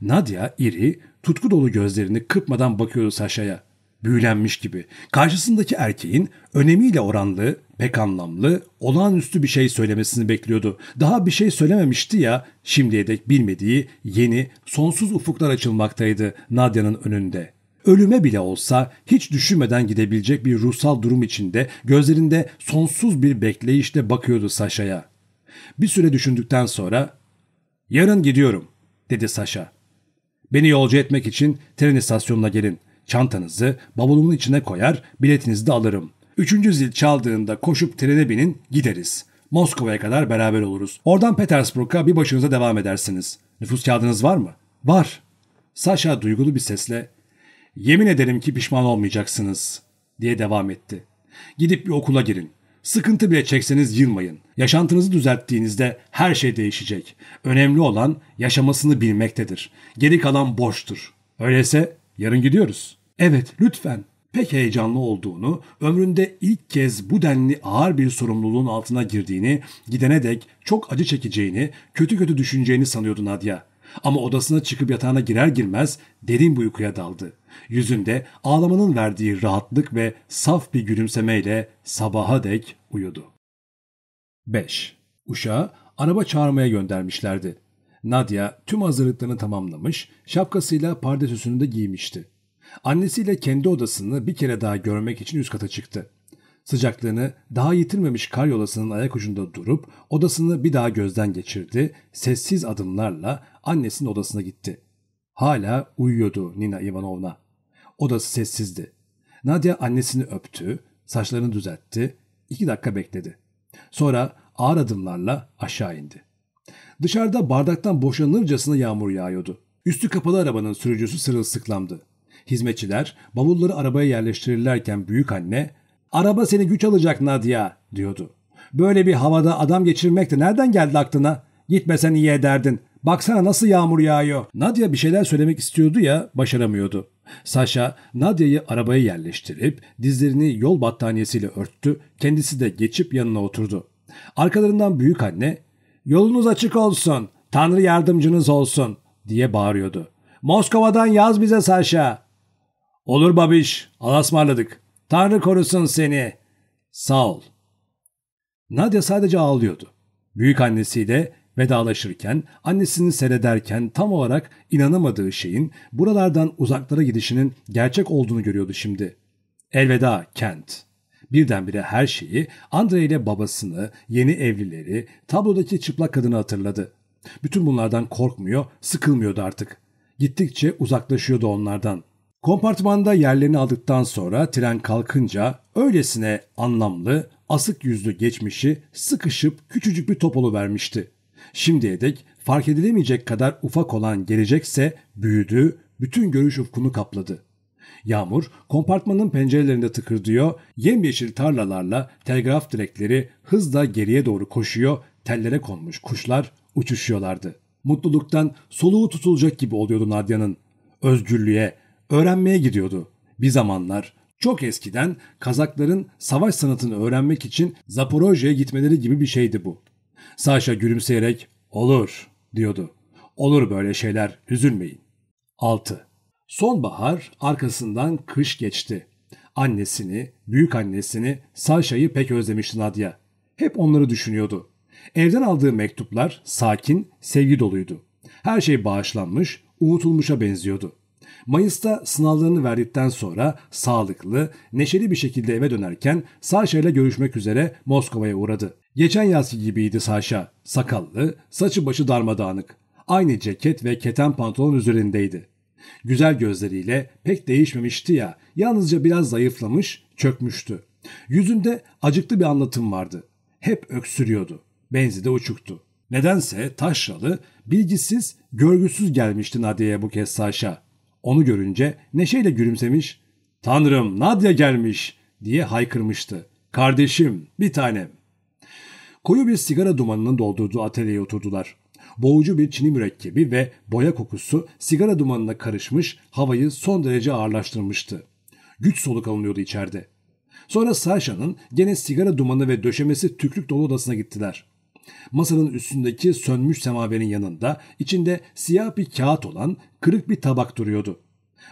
Nadia iri, tutku dolu gözlerini kırpmadan bakıyordu Saşa'ya. Büyülenmiş gibi. Karşısındaki erkeğin önemiyle oranlı, pek anlamlı, olağanüstü bir şey söylemesini bekliyordu. Daha bir şey söylememişti ya, şimdiye dek bilmediği yeni, sonsuz ufuklar açılmaktaydı Nadia'nın önünde ölüme bile olsa hiç düşünmeden gidebilecek bir ruhsal durum içinde gözlerinde sonsuz bir bekleyişle bakıyordu Saşa'ya. Bir süre düşündükten sonra ''Yarın gidiyorum'' dedi Saşa. ''Beni yolcu etmek için tren istasyonuna gelin. Çantanızı bavulumun içine koyar, biletinizi de alırım. Üçüncü zil çaldığında koşup trene binin, gideriz. Moskova'ya kadar beraber oluruz. Oradan Petersburg'a bir başınıza devam edersiniz. Nüfus kağıdınız var mı?'' ''Var.'' Saşa duygulu bir sesle Yemin ederim ki pişman olmayacaksınız diye devam etti. Gidip bir okula girin. Sıkıntı bile çekseniz yılmayın. Yaşantınızı düzelttiğinizde her şey değişecek. Önemli olan yaşamasını bilmektedir. Geri kalan boştur. Öyleyse yarın gidiyoruz. Evet lütfen. Pek heyecanlı olduğunu, ömründe ilk kez bu denli ağır bir sorumluluğun altına girdiğini, gidene dek çok acı çekeceğini, kötü kötü düşüneceğini sanıyordu Nadia. Ama odasına çıkıp yatağına girer girmez derin bir uykuya daldı. Yüzünde ağlamanın verdiği rahatlık ve saf bir gülümsemeyle sabaha dek uyudu. 5. Uşağı araba çağırmaya göndermişlerdi. Nadia tüm hazırlıklarını tamamlamış, şapkasıyla pardesüsünü de giymişti. Annesiyle kendi odasını bir kere daha görmek için üst kata çıktı. Sıcaklığını daha yitirmemiş kar yolasının ayak ucunda durup odasını bir daha gözden geçirdi. Sessiz adımlarla annesinin odasına gitti. Hala uyuyordu Nina Ivanovna. Odası sessizdi. Nadia annesini öptü, saçlarını düzeltti, iki dakika bekledi. Sonra ağır adımlarla aşağı indi. Dışarıda bardaktan boşanırcasına yağmur yağıyordu. Üstü kapalı arabanın sürücüsü sırılsıklamdı. Hizmetçiler bavulları arabaya yerleştirirlerken büyük anne Araba seni güç alacak Nadia diyordu. Böyle bir havada adam geçirmek de nereden geldi aklına? Gitmesen iyi ederdin. Baksana nasıl yağmur yağıyor. Nadia bir şeyler söylemek istiyordu ya başaramıyordu. Sasha Nadia'yı arabaya yerleştirip dizlerini yol battaniyesiyle örttü. Kendisi de geçip yanına oturdu. Arkalarından büyük anne yolunuz açık olsun, Tanrı yardımcınız olsun diye bağırıyordu. Moskova'dan yaz bize Sasha. Olur babiş, alasmarladık. Tanrı korusun seni. Sağ ol. Nadia sadece ağlıyordu. Büyük annesiyle vedalaşırken, annesini seyrederken tam olarak inanamadığı şeyin buralardan uzaklara gidişinin gerçek olduğunu görüyordu şimdi. Elveda Kent. Birdenbire her şeyi Andre ile babasını, yeni evlileri, tablodaki çıplak kadını hatırladı. Bütün bunlardan korkmuyor, sıkılmıyordu artık. Gittikçe uzaklaşıyordu onlardan. Kompartmanda yerlerini aldıktan sonra tren kalkınca öylesine anlamlı, asık yüzlü geçmişi sıkışıp küçücük bir topolu vermişti. Şimdiye dek fark edilemeyecek kadar ufak olan gelecekse büyüdü, bütün görüş ufkunu kapladı. Yağmur kompartmanın pencerelerinde tıkırdıyor, yemyeşil tarlalarla telgraf direkleri hızla geriye doğru koşuyor, tellere konmuş kuşlar uçuşuyorlardı. Mutluluktan soluğu tutulacak gibi oluyordu Nadia'nın. Özgürlüğe, öğrenmeye gidiyordu. Bir zamanlar çok eskiden Kazakların savaş sanatını öğrenmek için Zaporojye'ye gitmeleri gibi bir şeydi bu. Saşa gülümseyerek olur diyordu. Olur böyle şeyler üzülmeyin. 6. Sonbahar arkasından kış geçti. Annesini, büyük annesini, Saşa'yı pek özlemişti Nadia. Hep onları düşünüyordu. Evden aldığı mektuplar sakin, sevgi doluydu. Her şey bağışlanmış, unutulmuşa benziyordu. Mayıs'ta sınavlarını verdikten sonra sağlıklı, neşeli bir şekilde eve dönerken Sasha ile görüşmek üzere Moskova'ya uğradı. Geçen yaz gibiydi Sasha. Sakallı, saçı başı darmadağınık. Aynı ceket ve keten pantolon üzerindeydi. Güzel gözleriyle pek değişmemişti ya, yalnızca biraz zayıflamış, çökmüştü. Yüzünde acıklı bir anlatım vardı. Hep öksürüyordu. Benzi de uçuktu. Nedense taşralı, bilgisiz, görgüsüz gelmişti Nadia'ya bu kez Sasha. Onu görünce neşeyle gülümsemiş, ''Tanrım Nadia gelmiş!'' diye haykırmıştı. ''Kardeşim, bir tanem!'' Koyu bir sigara dumanının doldurduğu atölyeye oturdular. Boğucu bir çini mürekkebi ve boya kokusu sigara dumanına karışmış havayı son derece ağırlaştırmıştı. Güç soluk alınıyordu içeride. Sonra Sasha'nın gene sigara dumanı ve döşemesi tüklük dolu odasına gittiler. Masanın üstündeki sönmüş semaverin yanında içinde siyah bir kağıt olan kırık bir tabak duruyordu.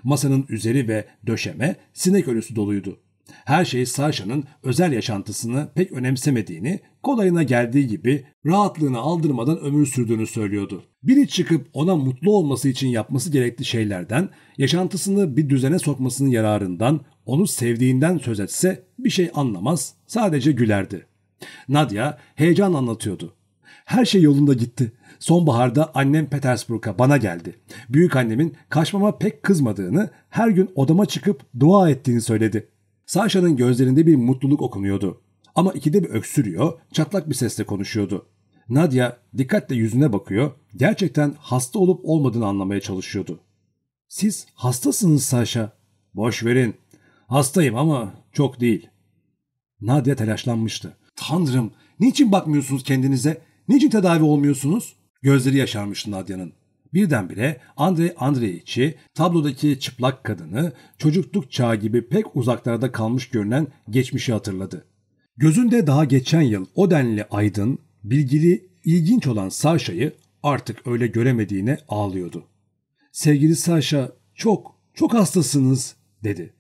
Masanın üzeri ve döşeme sinek ölüsü doluydu. Her şey Sasha'nın özel yaşantısını pek önemsemediğini, kolayına geldiği gibi rahatlığını aldırmadan ömür sürdüğünü söylüyordu. Biri çıkıp ona mutlu olması için yapması gerekli şeylerden, yaşantısını bir düzene sokmasının yararından, onu sevdiğinden söz etse bir şey anlamaz, sadece gülerdi. Nadia heyecan anlatıyordu. Her şey yolunda gitti. Sonbaharda annem Petersburg'a bana geldi. Büyük annemin kaçmama pek kızmadığını, her gün odama çıkıp dua ettiğini söyledi. Sasha'nın gözlerinde bir mutluluk okunuyordu. Ama ikide bir öksürüyor, çatlak bir sesle konuşuyordu. Nadia dikkatle yüzüne bakıyor, gerçekten hasta olup olmadığını anlamaya çalışıyordu. Siz hastasınız Sasha. Boş verin. Hastayım ama çok değil. Nadia telaşlanmıştı. Tanrım, niçin bakmıyorsunuz kendinize? Niçin tedavi olmuyorsunuz? Gözleri yaşarmıştı Nadia'nın. Birdenbire Andrei Andreiç'i, tablodaki çıplak kadını, çocukluk çağı gibi pek uzaklarda kalmış görünen geçmişi hatırladı. Gözünde daha geçen yıl o denli aydın, bilgili, ilginç olan Saşa'yı artık öyle göremediğine ağlıyordu. Sevgili Saşa, çok, çok hastasınız dedi.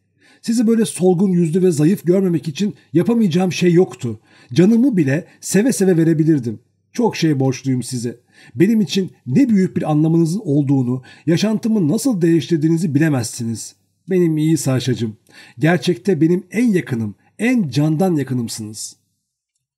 Sizi böyle solgun yüzlü ve zayıf görmemek için yapamayacağım şey yoktu. Canımı bile seve seve verebilirdim. Çok şey borçluyum size. Benim için ne büyük bir anlamınızın olduğunu, yaşantımı nasıl değiştirdiğinizi bilemezsiniz. Benim iyi sarşacım. Gerçekte benim en yakınım, en candan yakınımsınız.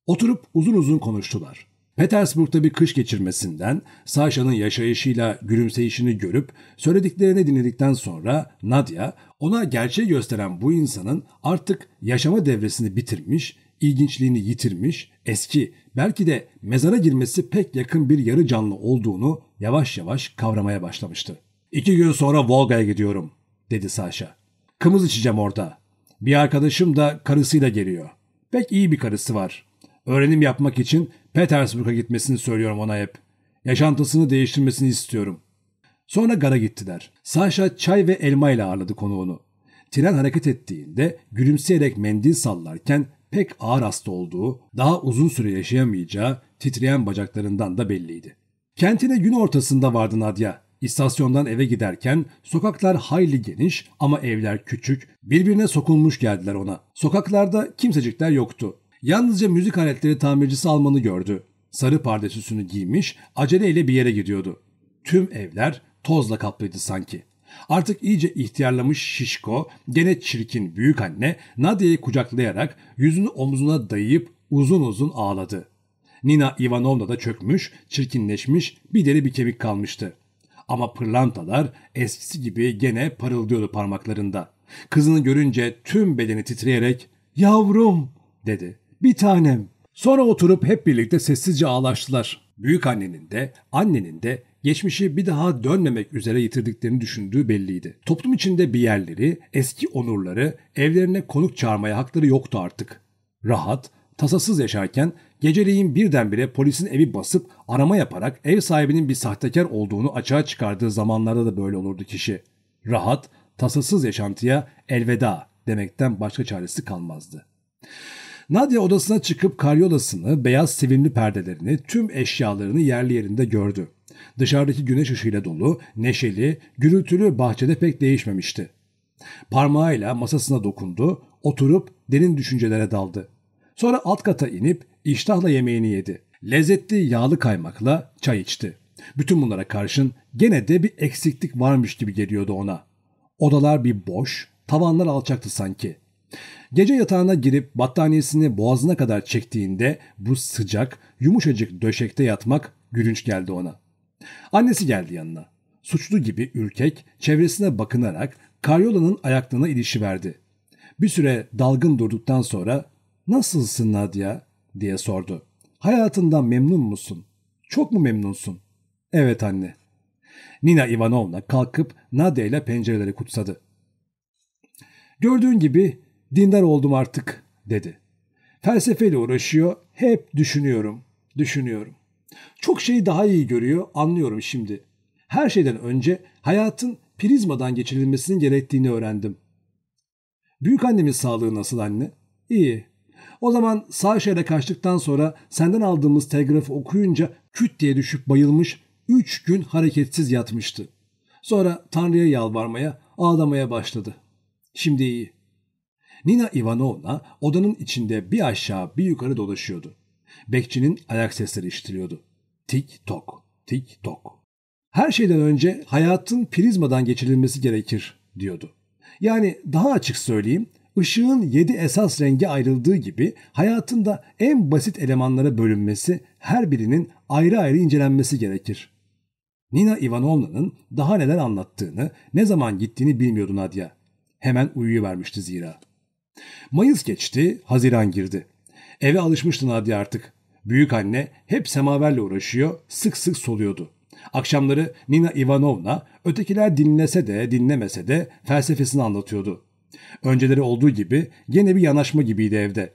Oturup uzun uzun konuştular. Petersburg'da bir kış geçirmesinden, Sasha'nın yaşayışıyla gülümseyişini görüp söylediklerini dinledikten sonra Nadia ona gerçeği gösteren bu insanın artık yaşama devresini bitirmiş, ilginçliğini yitirmiş, eski belki de mezara girmesi pek yakın bir yarı canlı olduğunu yavaş yavaş kavramaya başlamıştı. İki gün sonra Volga'ya gidiyorum, dedi Sasha. Kımız içeceğim orada. Bir arkadaşım da karısıyla geliyor. Pek iyi bir karısı var. Öğrenim yapmak için Petersburg'a gitmesini söylüyorum ona hep. Yaşantısını değiştirmesini istiyorum. Sonra gara gittiler. Sasha çay ve elma ile ağırladı konuğunu. Tren hareket ettiğinde gülümseyerek mendil sallarken pek ağır hasta olduğu, daha uzun süre yaşayamayacağı titreyen bacaklarından da belliydi. Kentine gün ortasında vardı Nadia. İstasyondan eve giderken sokaklar hayli geniş ama evler küçük, birbirine sokulmuş geldiler ona. Sokaklarda kimsecikler yoktu. Yalnızca müzik aletleri tamircisi Alman'ı gördü. Sarı pardesüsünü giymiş, aceleyle bir yere gidiyordu. Tüm evler tozla kaplıydı sanki. Artık iyice ihtiyarlamış Şişko, gene çirkin büyük anne Nadia'yı kucaklayarak yüzünü omzuna dayayıp uzun uzun ağladı. Nina Ivanovna da çökmüş, çirkinleşmiş, bir deri bir kemik kalmıştı. Ama pırlantalar eskisi gibi gene parıldıyordu parmaklarında. Kızını görünce tüm bedeni titreyerek "Yavrum!" dedi. "Bir tanem!" Sonra oturup hep birlikte sessizce ağlaştılar. Büyük annenin de annenin de geçmişi bir daha dönmemek üzere yitirdiklerini düşündüğü belliydi. Toplum içinde bir yerleri, eski onurları, evlerine konuk çağırmaya hakları yoktu artık. Rahat, tasasız yaşarken geceleyin birdenbire polisin evi basıp arama yaparak ev sahibinin bir sahtekar olduğunu açığa çıkardığı zamanlarda da böyle olurdu kişi. Rahat, tasasız yaşantıya elveda demekten başka çaresi kalmazdı. Nadia odasına çıkıp karyolasını, beyaz sevimli perdelerini, tüm eşyalarını yerli yerinde gördü. Dışarıdaki güneş ışığıyla dolu, neşeli, gürültülü bahçede pek değişmemişti. Parmağıyla masasına dokundu, oturup derin düşüncelere daldı. Sonra alt kata inip iştahla yemeğini yedi. Lezzetli yağlı kaymakla çay içti. Bütün bunlara karşın gene de bir eksiklik varmış gibi geliyordu ona. Odalar bir boş, tavanlar alçaktı sanki. Gece yatağına girip battaniyesini boğazına kadar çektiğinde bu sıcak, yumuşacık döşekte yatmak gülünç geldi ona. Annesi geldi yanına. Suçlu gibi ürkek çevresine bakınarak karyolanın ayaklığına ilişiverdi. Bir süre dalgın durduktan sonra ''Nasılsın Nadia?'' diye sordu. ''Hayatından memnun musun? Çok mu memnunsun?'' ''Evet anne.'' Nina Ivanovna kalkıp Nadia ile pencereleri kutsadı. Gördüğün gibi Dindar oldum artık dedi. Felsefeyle uğraşıyor. Hep düşünüyorum, düşünüyorum. Çok şeyi daha iyi görüyor, anlıyorum şimdi. Her şeyden önce hayatın prizmadan geçirilmesinin gerektiğini öğrendim. Büyük annemin sağlığı nasıl anne? İyi. O zaman sağ şehre kaçtıktan sonra senden aldığımız telgrafı okuyunca küt diye düşüp bayılmış, üç gün hareketsiz yatmıştı. Sonra Tanrı'ya yalvarmaya, ağlamaya başladı. Şimdi iyi. Nina Ivanovna odanın içinde bir aşağı bir yukarı dolaşıyordu. Bekçinin ayak sesleri işitiliyordu. Tik tok, tik tok. Her şeyden önce hayatın prizmadan geçirilmesi gerekir diyordu. Yani daha açık söyleyeyim, ışığın yedi esas renge ayrıldığı gibi hayatın da en basit elemanlara bölünmesi, her birinin ayrı ayrı incelenmesi gerekir. Nina Ivanovna'nın daha neler anlattığını, ne zaman gittiğini bilmiyordu Nadia. Hemen uyuyu vermişti zira. Mayıs geçti, Haziran girdi. Eve alışmıştı Nadia artık. Büyük anne hep semaverle uğraşıyor, sık sık soluyordu. Akşamları Nina Ivanovna ötekiler dinlese de dinlemese de felsefesini anlatıyordu. Önceleri olduğu gibi gene bir yanaşma gibiydi evde.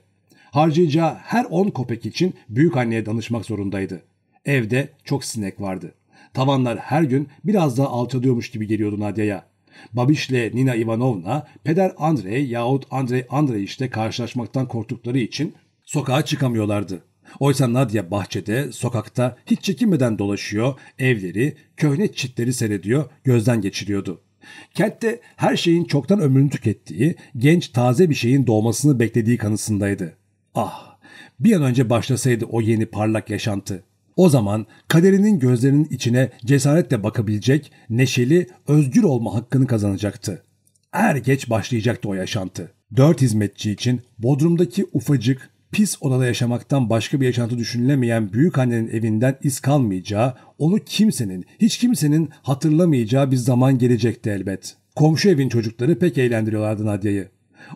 Harcayacağı her 10 kopek için büyük anneye danışmak zorundaydı. Evde çok sinek vardı. Tavanlar her gün biraz daha alçalıyormuş gibi geliyordu Nadia'ya. Babiş'le Nina Ivanovna, peder Andrei yahut Andrei Andreiç'le karşılaşmaktan korktukları için sokağa çıkamıyorlardı. Oysa Nadia bahçede, sokakta hiç çekinmeden dolaşıyor, evleri, köhne çitleri seyrediyor, gözden geçiriyordu. Kentte her şeyin çoktan ömrünü tükettiği, genç taze bir şeyin doğmasını beklediği kanısındaydı. Ah! Bir an önce başlasaydı o yeni parlak yaşantı. O zaman kaderinin gözlerinin içine cesaretle bakabilecek, neşeli, özgür olma hakkını kazanacaktı. Er geç başlayacaktı o yaşantı. Dört hizmetçi için Bodrum'daki ufacık, pis odada yaşamaktan başka bir yaşantı düşünülemeyen büyük annenin evinden iz kalmayacağı, onu kimsenin, hiç kimsenin hatırlamayacağı bir zaman gelecekti elbet. Komşu evin çocukları pek eğlendiriyorlardı Nadia'yı.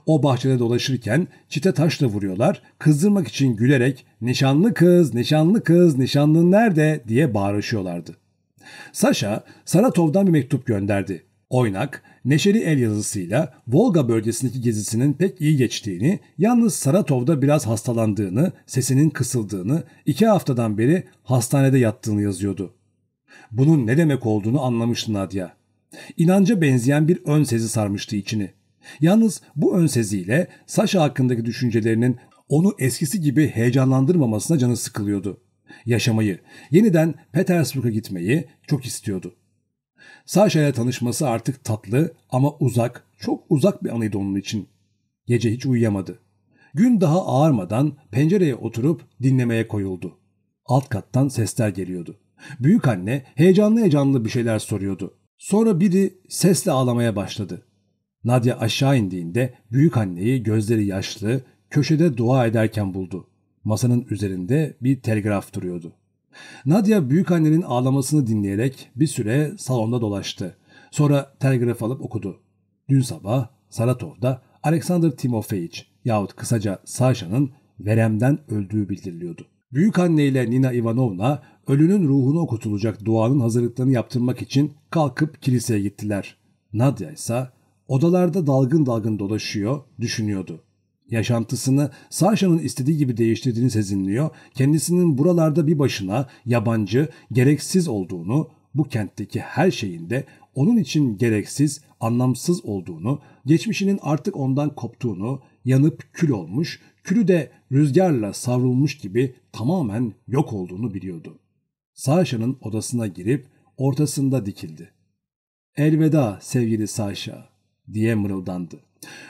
O bahçede dolaşırken çite taşla vuruyorlar, kızdırmak için gülerek ''Nişanlı kız, nişanlı kız, nişanlın nerede?'' diye bağırışıyorlardı. Sasha Saratov'dan bir mektup gönderdi. Oynak, neşeli el yazısıyla Volga bölgesindeki gezisinin pek iyi geçtiğini, yalnız Saratov'da biraz hastalandığını, sesinin kısıldığını, iki haftadan beri hastanede yattığını yazıyordu. Bunun ne demek olduğunu anlamıştı Nadia. İnanca benzeyen bir ön sezi sarmıştı içini. Yalnız bu önseziyle Sasha hakkındaki düşüncelerinin onu eskisi gibi heyecanlandırmamasına canı sıkılıyordu. Yaşamayı, yeniden Petersburg'a gitmeyi çok istiyordu. Sasha'ya tanışması artık tatlı ama uzak, çok uzak bir anıydı onun için. Gece hiç uyuyamadı. Gün daha ağarmadan pencereye oturup dinlemeye koyuldu. Alt kattan sesler geliyordu. Büyük anne heyecanlı heyecanlı bir şeyler soruyordu. Sonra biri sesle ağlamaya başladı. Nadia aşağı indiğinde büyük anneyi gözleri yaşlı, köşede dua ederken buldu. Masanın üzerinde bir telgraf duruyordu. Nadia büyük annenin ağlamasını dinleyerek bir süre salonda dolaştı. Sonra telgraf alıp okudu. Dün sabah Saratov'da Alexander Timofeich yahut kısaca Sasha'nın veremden öldüğü bildiriliyordu. Büyük anne ile Nina Ivanovna ölünün ruhunu okutulacak duanın hazırlıklarını yaptırmak için kalkıp kiliseye gittiler. Nadia ise Odalarda dalgın dalgın dolaşıyor, düşünüyordu. Yaşantısını Sasha'nın istediği gibi değiştirdiğini sezinliyor, kendisinin buralarda bir başına yabancı, gereksiz olduğunu, bu kentteki her şeyin de onun için gereksiz, anlamsız olduğunu, geçmişinin artık ondan koptuğunu, yanıp kül olmuş, külü de rüzgarla savrulmuş gibi tamamen yok olduğunu biliyordu. Sasha'nın odasına girip ortasında dikildi. Elveda sevgili Sasha diye mırıldandı.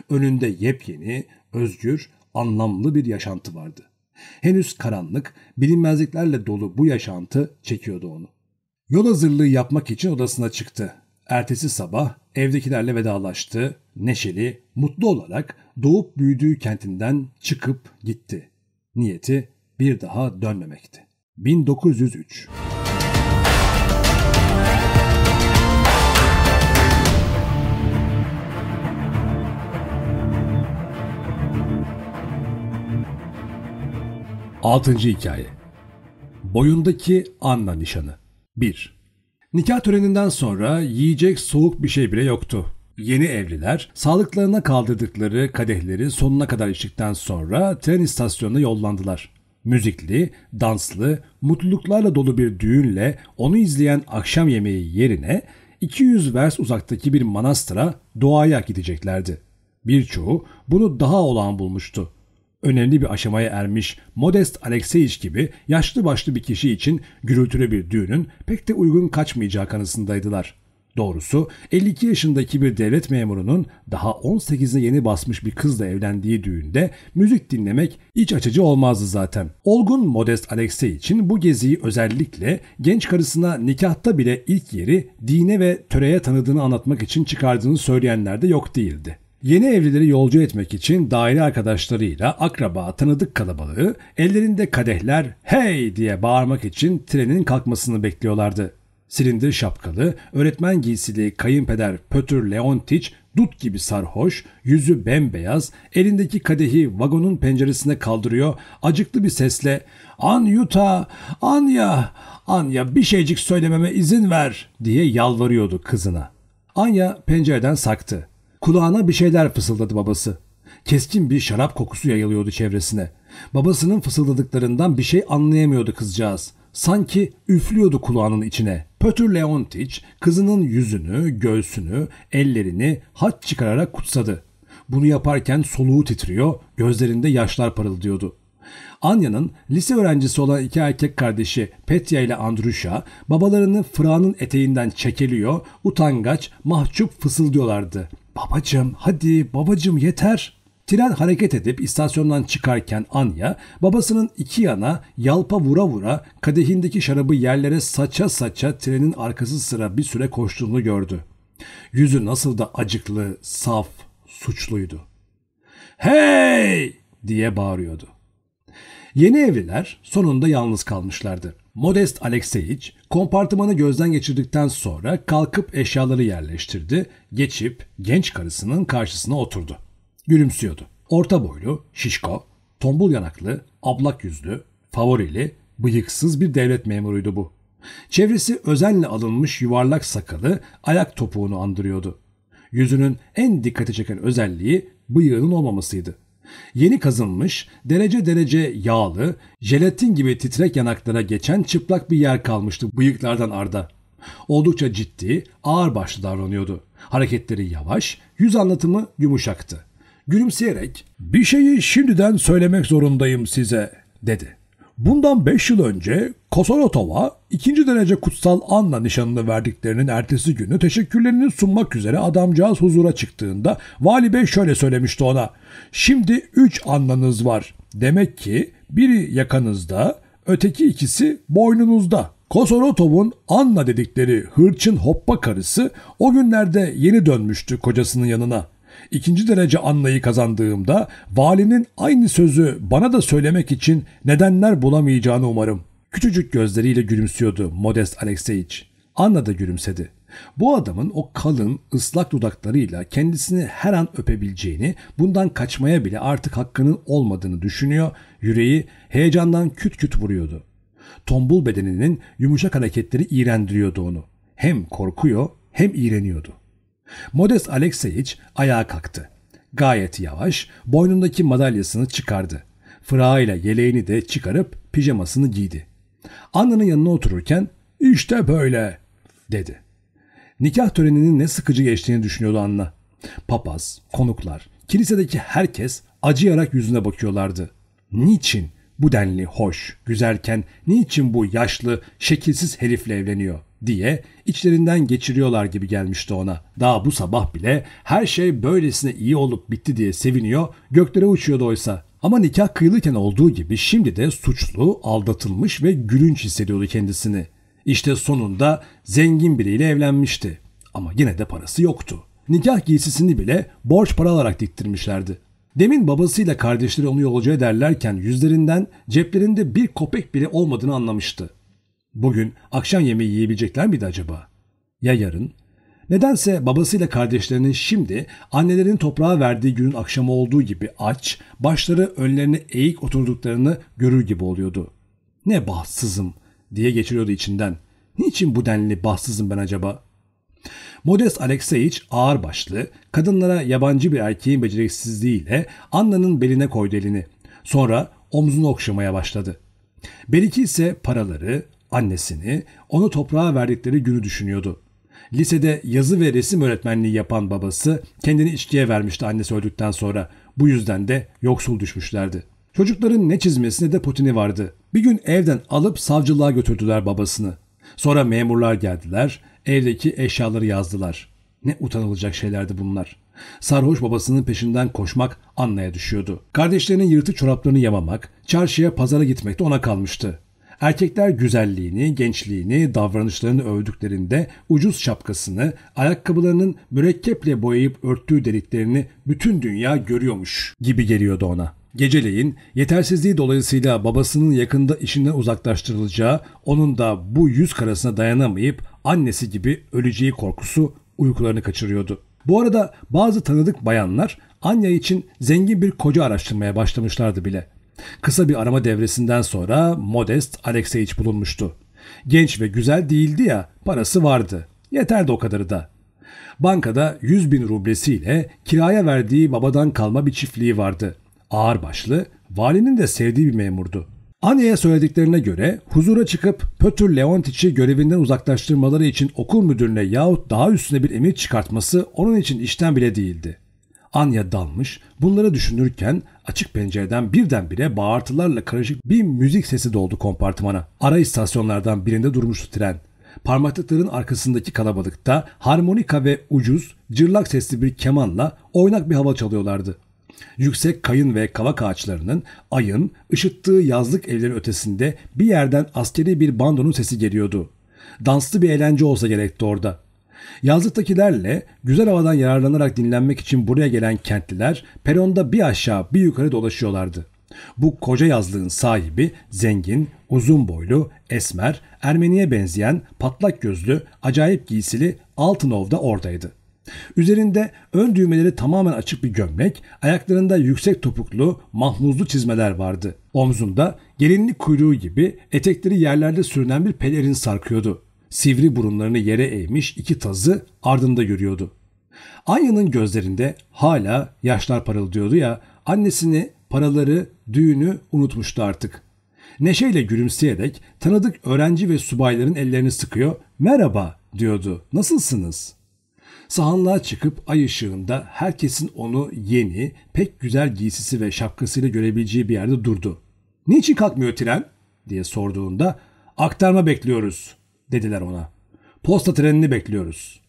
Önünde yepyeni, özgür, anlamlı bir yaşantı vardı. Henüz karanlık, bilinmezliklerle dolu bu yaşantı çekiyordu onu. Yol hazırlığı yapmak için odasına çıktı. Ertesi sabah evdekilerle vedalaştı, neşeli, mutlu olarak doğup büyüdüğü kentinden çıkıp gitti. Niyeti bir daha dönmemekti. 1903 6. Hikaye Boyundaki Anna Nişanı 1. Nikah töreninden sonra yiyecek soğuk bir şey bile yoktu. Yeni evliler sağlıklarına kaldırdıkları kadehleri sonuna kadar içtikten sonra tren istasyonuna yollandılar. Müzikli, danslı, mutluluklarla dolu bir düğünle onu izleyen akşam yemeği yerine 200 vers uzaktaki bir manastıra doğaya gideceklerdi. Birçoğu bunu daha olağan bulmuştu önemli bir aşamaya ermiş Modest Alexeyevich gibi yaşlı başlı bir kişi için gürültülü bir düğünün pek de uygun kaçmayacağı kanısındaydılar. Doğrusu 52 yaşındaki bir devlet memurunun daha 18'e yeni basmış bir kızla evlendiği düğünde müzik dinlemek iç açıcı olmazdı zaten. Olgun Modest Alexey için bu geziyi özellikle genç karısına nikahta bile ilk yeri dine ve töreye tanıdığını anlatmak için çıkardığını söyleyenler de yok değildi. Yeni evlileri yolcu etmek için daire arkadaşlarıyla akraba, tanıdık kalabalığı ellerinde kadehler hey diye bağırmak için trenin kalkmasını bekliyorlardı. Silindir şapkalı, öğretmen giysili kayınpeder Pötür Leontiç dut gibi sarhoş, yüzü bembeyaz, elindeki kadehi vagonun penceresine kaldırıyor, acıklı bir sesle ''An Anya, Anya bir şeycik söylememe izin ver'' diye yalvarıyordu kızına. Anya pencereden saktı. Kulağına bir şeyler fısıldadı babası. Keskin bir şarap kokusu yayılıyordu çevresine. Babasının fısıldadıklarından bir şey anlayamıyordu kızcağız. Sanki üflüyordu kulağının içine. Pötür Leontiç kızının yüzünü, göğsünü, ellerini haç çıkararak kutsadı. Bunu yaparken soluğu titriyor, gözlerinde yaşlar parıldıyordu. Anya'nın lise öğrencisi olan iki erkek kardeşi Petya ile Andrusha babalarını Fra'nın eteğinden çekeliyor, utangaç, mahcup fısıldıyorlardı. Babacım hadi babacım yeter. Tren hareket edip istasyondan çıkarken Anya babasının iki yana yalpa vura vura kadehindeki şarabı yerlere saça saça trenin arkası sıra bir süre koştuğunu gördü. Yüzü nasıl da acıklı, saf, suçluydu. Hey! diye bağırıyordu. Yeni evliler sonunda yalnız kalmışlardı. Modest Alekseyiç kompartımanı gözden geçirdikten sonra kalkıp eşyaları yerleştirdi, geçip genç karısının karşısına oturdu. Gülümsüyordu. Orta boylu, şişko, tombul yanaklı, ablak yüzlü, favorili, bıyıksız bir devlet memuruydu bu. Çevresi özenle alınmış yuvarlak sakalı ayak topuğunu andırıyordu. Yüzünün en dikkati çeken özelliği bıyığının olmamasıydı. Yeni kazınmış, derece derece yağlı, jelatin gibi titrek yanaklara geçen çıplak bir yer kalmıştı bıyıklardan arda. Oldukça ciddi, ağır başlı davranıyordu. Hareketleri yavaş, yüz anlatımı yumuşaktı. Gülümseyerek ''Bir şeyi şimdiden söylemek zorundayım size.'' dedi. Bundan 5 yıl önce Kosorotov'a ikinci derece kutsal Anna nişanını verdiklerinin ertesi günü teşekkürlerini sunmak üzere adamcağız huzura çıktığında vali bey şöyle söylemişti ona. Şimdi 3 Anna'nız var. Demek ki biri yakanızda, öteki ikisi boynunuzda. Kosorotov'un Anna dedikleri hırçın hoppa karısı o günlerde yeni dönmüştü kocasının yanına ikinci derece anlayı kazandığımda valinin aynı sözü bana da söylemek için nedenler bulamayacağını umarım. Küçücük gözleriyle gülümsüyordu Modest Alexeyich. Anna da gülümsedi. Bu adamın o kalın, ıslak dudaklarıyla kendisini her an öpebileceğini, bundan kaçmaya bile artık hakkının olmadığını düşünüyor, yüreği heyecandan küt küt vuruyordu. Tombul bedeninin yumuşak hareketleri iğrendiriyordu onu. Hem korkuyor hem iğreniyordu. Modest Alexeyich ayağa kalktı. Gayet yavaş boynundaki madalyasını çıkardı. Fırağıyla yeleğini de çıkarıp pijamasını giydi. Anna'nın yanına otururken işte böyle dedi. Nikah töreninin ne sıkıcı geçtiğini düşünüyordu Anna. Papaz, konuklar, kilisedeki herkes acıyarak yüzüne bakıyorlardı. Niçin? bu denli hoş, güzelken niçin bu yaşlı, şekilsiz herifle evleniyor diye içlerinden geçiriyorlar gibi gelmişti ona. Daha bu sabah bile her şey böylesine iyi olup bitti diye seviniyor, göklere uçuyordu oysa. Ama nikah kıyılırken olduğu gibi şimdi de suçlu, aldatılmış ve gülünç hissediyordu kendisini. İşte sonunda zengin biriyle evlenmişti. Ama yine de parası yoktu. Nikah giysisini bile borç para olarak diktirmişlerdi. Demin babasıyla kardeşleri onu yolcu ederlerken yüzlerinden ceplerinde bir kopek bile olmadığını anlamıştı. Bugün akşam yemeği yiyebilecekler miydi acaba? Ya yarın? Nedense babasıyla kardeşlerinin şimdi annelerin toprağa verdiği günün akşamı olduğu gibi aç, başları önlerine eğik oturduklarını görür gibi oluyordu. Ne bahtsızım diye geçiriyordu içinden. Niçin bu denli bahtsızım ben acaba? Modest ağır başlı, kadınlara yabancı bir erkeğin beceriksizliğiyle Anna'nın beline koydu elini. Sonra omzunu okşamaya başladı. Beriki ise paraları, annesini, onu toprağa verdikleri günü düşünüyordu. Lisede yazı ve resim öğretmenliği yapan babası kendini içkiye vermişti annesi öldükten sonra. Bu yüzden de yoksul düşmüşlerdi. Çocukların ne çizmesine de potini vardı. Bir gün evden alıp savcılığa götürdüler babasını. Sonra memurlar geldiler, Evdeki eşyaları yazdılar. Ne utanılacak şeylerdi bunlar. Sarhoş babasının peşinden koşmak Anna'ya düşüyordu. Kardeşlerinin yırtık çoraplarını yamamak, çarşıya pazara gitmek de ona kalmıştı. Erkekler güzelliğini, gençliğini, davranışlarını övdüklerinde ucuz şapkasını, ayakkabılarının mürekkeple boyayıp örttüğü deliklerini bütün dünya görüyormuş gibi geliyordu ona. Geceleyin yetersizliği dolayısıyla babasının yakında işinden uzaklaştırılacağı, onun da bu yüz karasına dayanamayıp annesi gibi öleceği korkusu uykularını kaçırıyordu. Bu arada bazı tanıdık bayanlar Anya için zengin bir koca araştırmaya başlamışlardı bile. Kısa bir arama devresinden sonra Modest Alexeyiç bulunmuştu. Genç ve güzel değildi ya, parası vardı. Yeterdi o kadarı da. Bankada 100 bin rublesiyle kiraya verdiği babadan kalma bir çiftliği vardı. Ağırbaşlı, valinin de sevdiği bir memurdu. Anya'ya söylediklerine göre huzura çıkıp Pötür Leontiç'i görevinden uzaklaştırmaları için okul müdürüne yahut daha üstüne bir emir çıkartması onun için işten bile değildi. Anya dalmış, bunları düşünürken açık pencereden birdenbire bağırtılarla karışık bir müzik sesi doldu kompartımana. Ara istasyonlardan birinde durmuştu tren. Parmaklıkların arkasındaki kalabalıkta harmonika ve ucuz, cırlak sesli bir kemanla oynak bir hava çalıyorlardı. Yüksek kayın ve kavak ağaçlarının ayın ışıttığı yazlık evlerin ötesinde bir yerden askeri bir bandonun sesi geliyordu. Danslı bir eğlence olsa gerekti orada. Yazlıktakilerle güzel havadan yararlanarak dinlenmek için buraya gelen kentliler peronda bir aşağı bir yukarı dolaşıyorlardı. Bu koca yazlığın sahibi zengin, uzun boylu, esmer, Ermeniye benzeyen, patlak gözlü, acayip giysili Altınov da oradaydı. Üzerinde ön düğmeleri tamamen açık bir gömlek, ayaklarında yüksek topuklu, mahmuzlu çizmeler vardı. Omzunda gelinlik kuyruğu gibi etekleri yerlerde sürünen bir pelerin sarkıyordu. Sivri burunlarını yere eğmiş iki tazı ardında yürüyordu. Anya'nın gözlerinde hala yaşlar parıldıyordu ya annesini, paraları, düğünü unutmuştu artık. Neşeyle gülümseyerek tanıdık öğrenci ve subayların ellerini sıkıyor, merhaba diyordu, nasılsınız? Sahanlığa çıkıp ay ışığında herkesin onu yeni, pek güzel giysisi ve şapkasıyla görebileceği bir yerde durdu. ''Niçin kalkmıyor tren?'' diye sorduğunda ''Aktarma bekliyoruz.'' dediler ona. ''Posta trenini bekliyoruz.''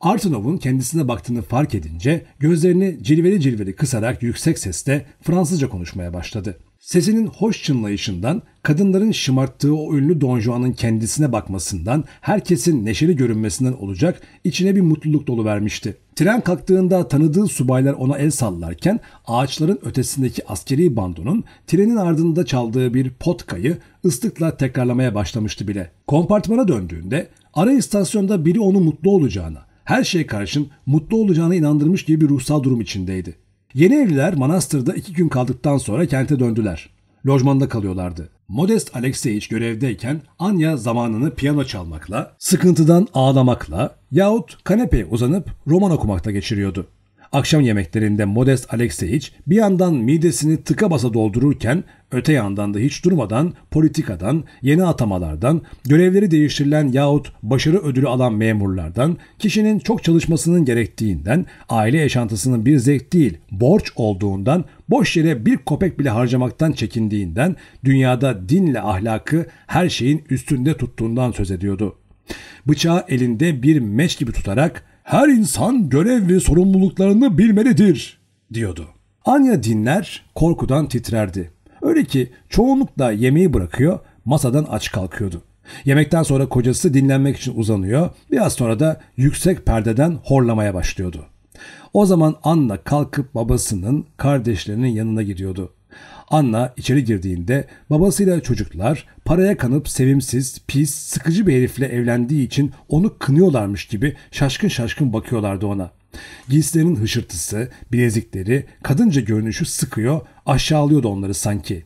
Artunov'un kendisine baktığını fark edince gözlerini cilveli cilveli kısarak yüksek sesle Fransızca konuşmaya başladı.'' Sesinin hoş çınlayışından, kadınların şımarttığı o ünlü Don Juan'ın kendisine bakmasından, herkesin neşeli görünmesinden olacak içine bir mutluluk dolu vermişti. Tren kalktığında tanıdığı subaylar ona el sallarken ağaçların ötesindeki askeri bandonun trenin ardında çaldığı bir potkayı ıslıkla tekrarlamaya başlamıştı bile. Kompartmana döndüğünde ara istasyonda biri onu mutlu olacağına, her şey karşın mutlu olacağına inandırmış gibi bir ruhsal durum içindeydi. Yeni evliler manastırda iki gün kaldıktan sonra kente döndüler. Lojmanda kalıyorlardı. Modest Alexeyich görevdeyken Anya zamanını piyano çalmakla, sıkıntıdan ağlamakla yahut kanepeye uzanıp roman okumakta geçiriyordu. Akşam yemeklerinde Modest Alexeiç bir yandan midesini tıka basa doldururken öte yandan da hiç durmadan politikadan, yeni atamalardan, görevleri değiştirilen yahut başarı ödülü alan memurlardan, kişinin çok çalışmasının gerektiğinden, aile yaşantısının bir zevk değil borç olduğundan, boş yere bir kopek bile harcamaktan çekindiğinden, dünyada dinle ahlakı her şeyin üstünde tuttuğundan söz ediyordu. Bıçağı elinde bir meç gibi tutarak her insan görev ve sorumluluklarını bilmelidir diyordu. Anya dinler, korkudan titrerdi. Öyle ki çoğunlukla yemeği bırakıyor, masadan aç kalkıyordu. Yemekten sonra kocası dinlenmek için uzanıyor, biraz sonra da yüksek perdeden horlamaya başlıyordu. O zaman Anna kalkıp babasının, kardeşlerinin yanına gidiyordu. Anna içeri girdiğinde babasıyla çocuklar paraya kanıp sevimsiz, pis, sıkıcı bir herifle evlendiği için onu kınıyorlarmış gibi şaşkın şaşkın bakıyorlardı ona. Giysilerinin hışırtısı, bilezikleri, kadınca görünüşü sıkıyor, aşağılıyordu onları sanki.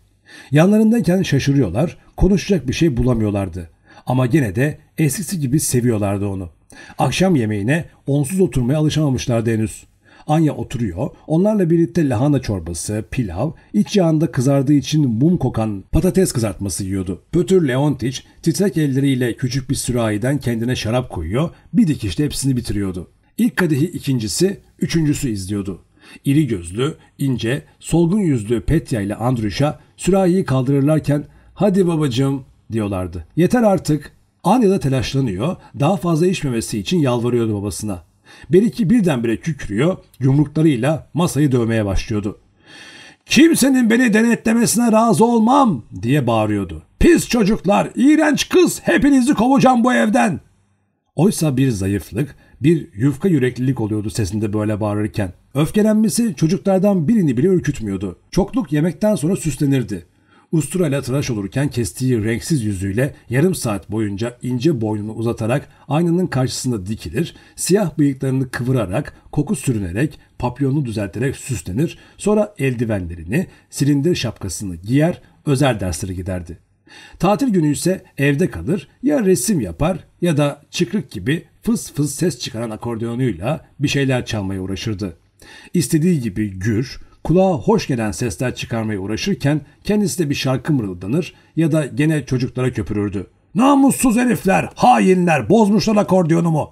Yanlarındayken şaşırıyorlar, konuşacak bir şey bulamıyorlardı. Ama gene de eskisi gibi seviyorlardı onu. Akşam yemeğine onsuz oturmaya alışamamışlardı henüz. Anya oturuyor. Onlarla birlikte lahana çorbası, pilav, iç yağında kızardığı için mum kokan patates kızartması yiyordu. Pötür Leontiç titrek elleriyle küçük bir sürahiden kendine şarap koyuyor. Bir dikişte hepsini bitiriyordu. İlk kadehi ikincisi, üçüncüsü izliyordu. İri gözlü, ince, solgun yüzlü Petya ile Andruş'a sürahiyi kaldırırlarken ''Hadi babacığım'' diyorlardı. ''Yeter artık.'' Anya da telaşlanıyor, daha fazla içmemesi için yalvarıyordu babasına. Beriki birdenbire kükrüyor, yumruklarıyla masayı dövmeye başlıyordu. ''Kimsenin beni denetlemesine razı olmam!'' diye bağırıyordu. ''Pis çocuklar, iğrenç kız, hepinizi kovacağım bu evden!'' Oysa bir zayıflık, bir yufka yüreklilik oluyordu sesinde böyle bağırırken. Öfkelenmesi çocuklardan birini bile ürkütmüyordu. Çokluk yemekten sonra süslenirdi usturayla tıraş olurken kestiği renksiz yüzüyle yarım saat boyunca ince boynunu uzatarak aynanın karşısında dikilir, siyah bıyıklarını kıvırarak, koku sürünerek, papyonunu düzelterek süslenir, sonra eldivenlerini, silindir şapkasını giyer, özel derslere giderdi. Tatil günü ise evde kalır, ya resim yapar ya da çıkrık gibi fıs fıs ses çıkaran akordeonuyla bir şeyler çalmaya uğraşırdı. İstediği gibi gür, kulağa hoş gelen sesler çıkarmaya uğraşırken kendisi de bir şarkı mırıldanır ya da gene çocuklara köpürürdü. Namussuz herifler, hainler, bozmuşlar akordiyonumu.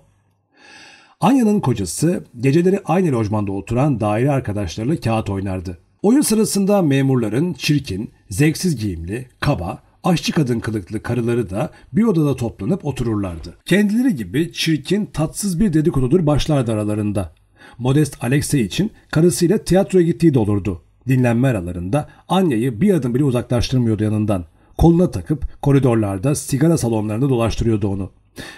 Anya'nın kocası geceleri aynı lojmanda oturan daire arkadaşlarıyla kağıt oynardı. Oyun sırasında memurların çirkin, zevksiz giyimli, kaba, aşçı kadın kılıklı karıları da bir odada toplanıp otururlardı. Kendileri gibi çirkin, tatsız bir dedikodudur başlardı aralarında. Modest Alexey için karısıyla tiyatroya gittiği de olurdu. Dinlenme aralarında Anya'yı bir adım bile uzaklaştırmıyordu yanından. Koluna takıp koridorlarda sigara salonlarında dolaştırıyordu onu.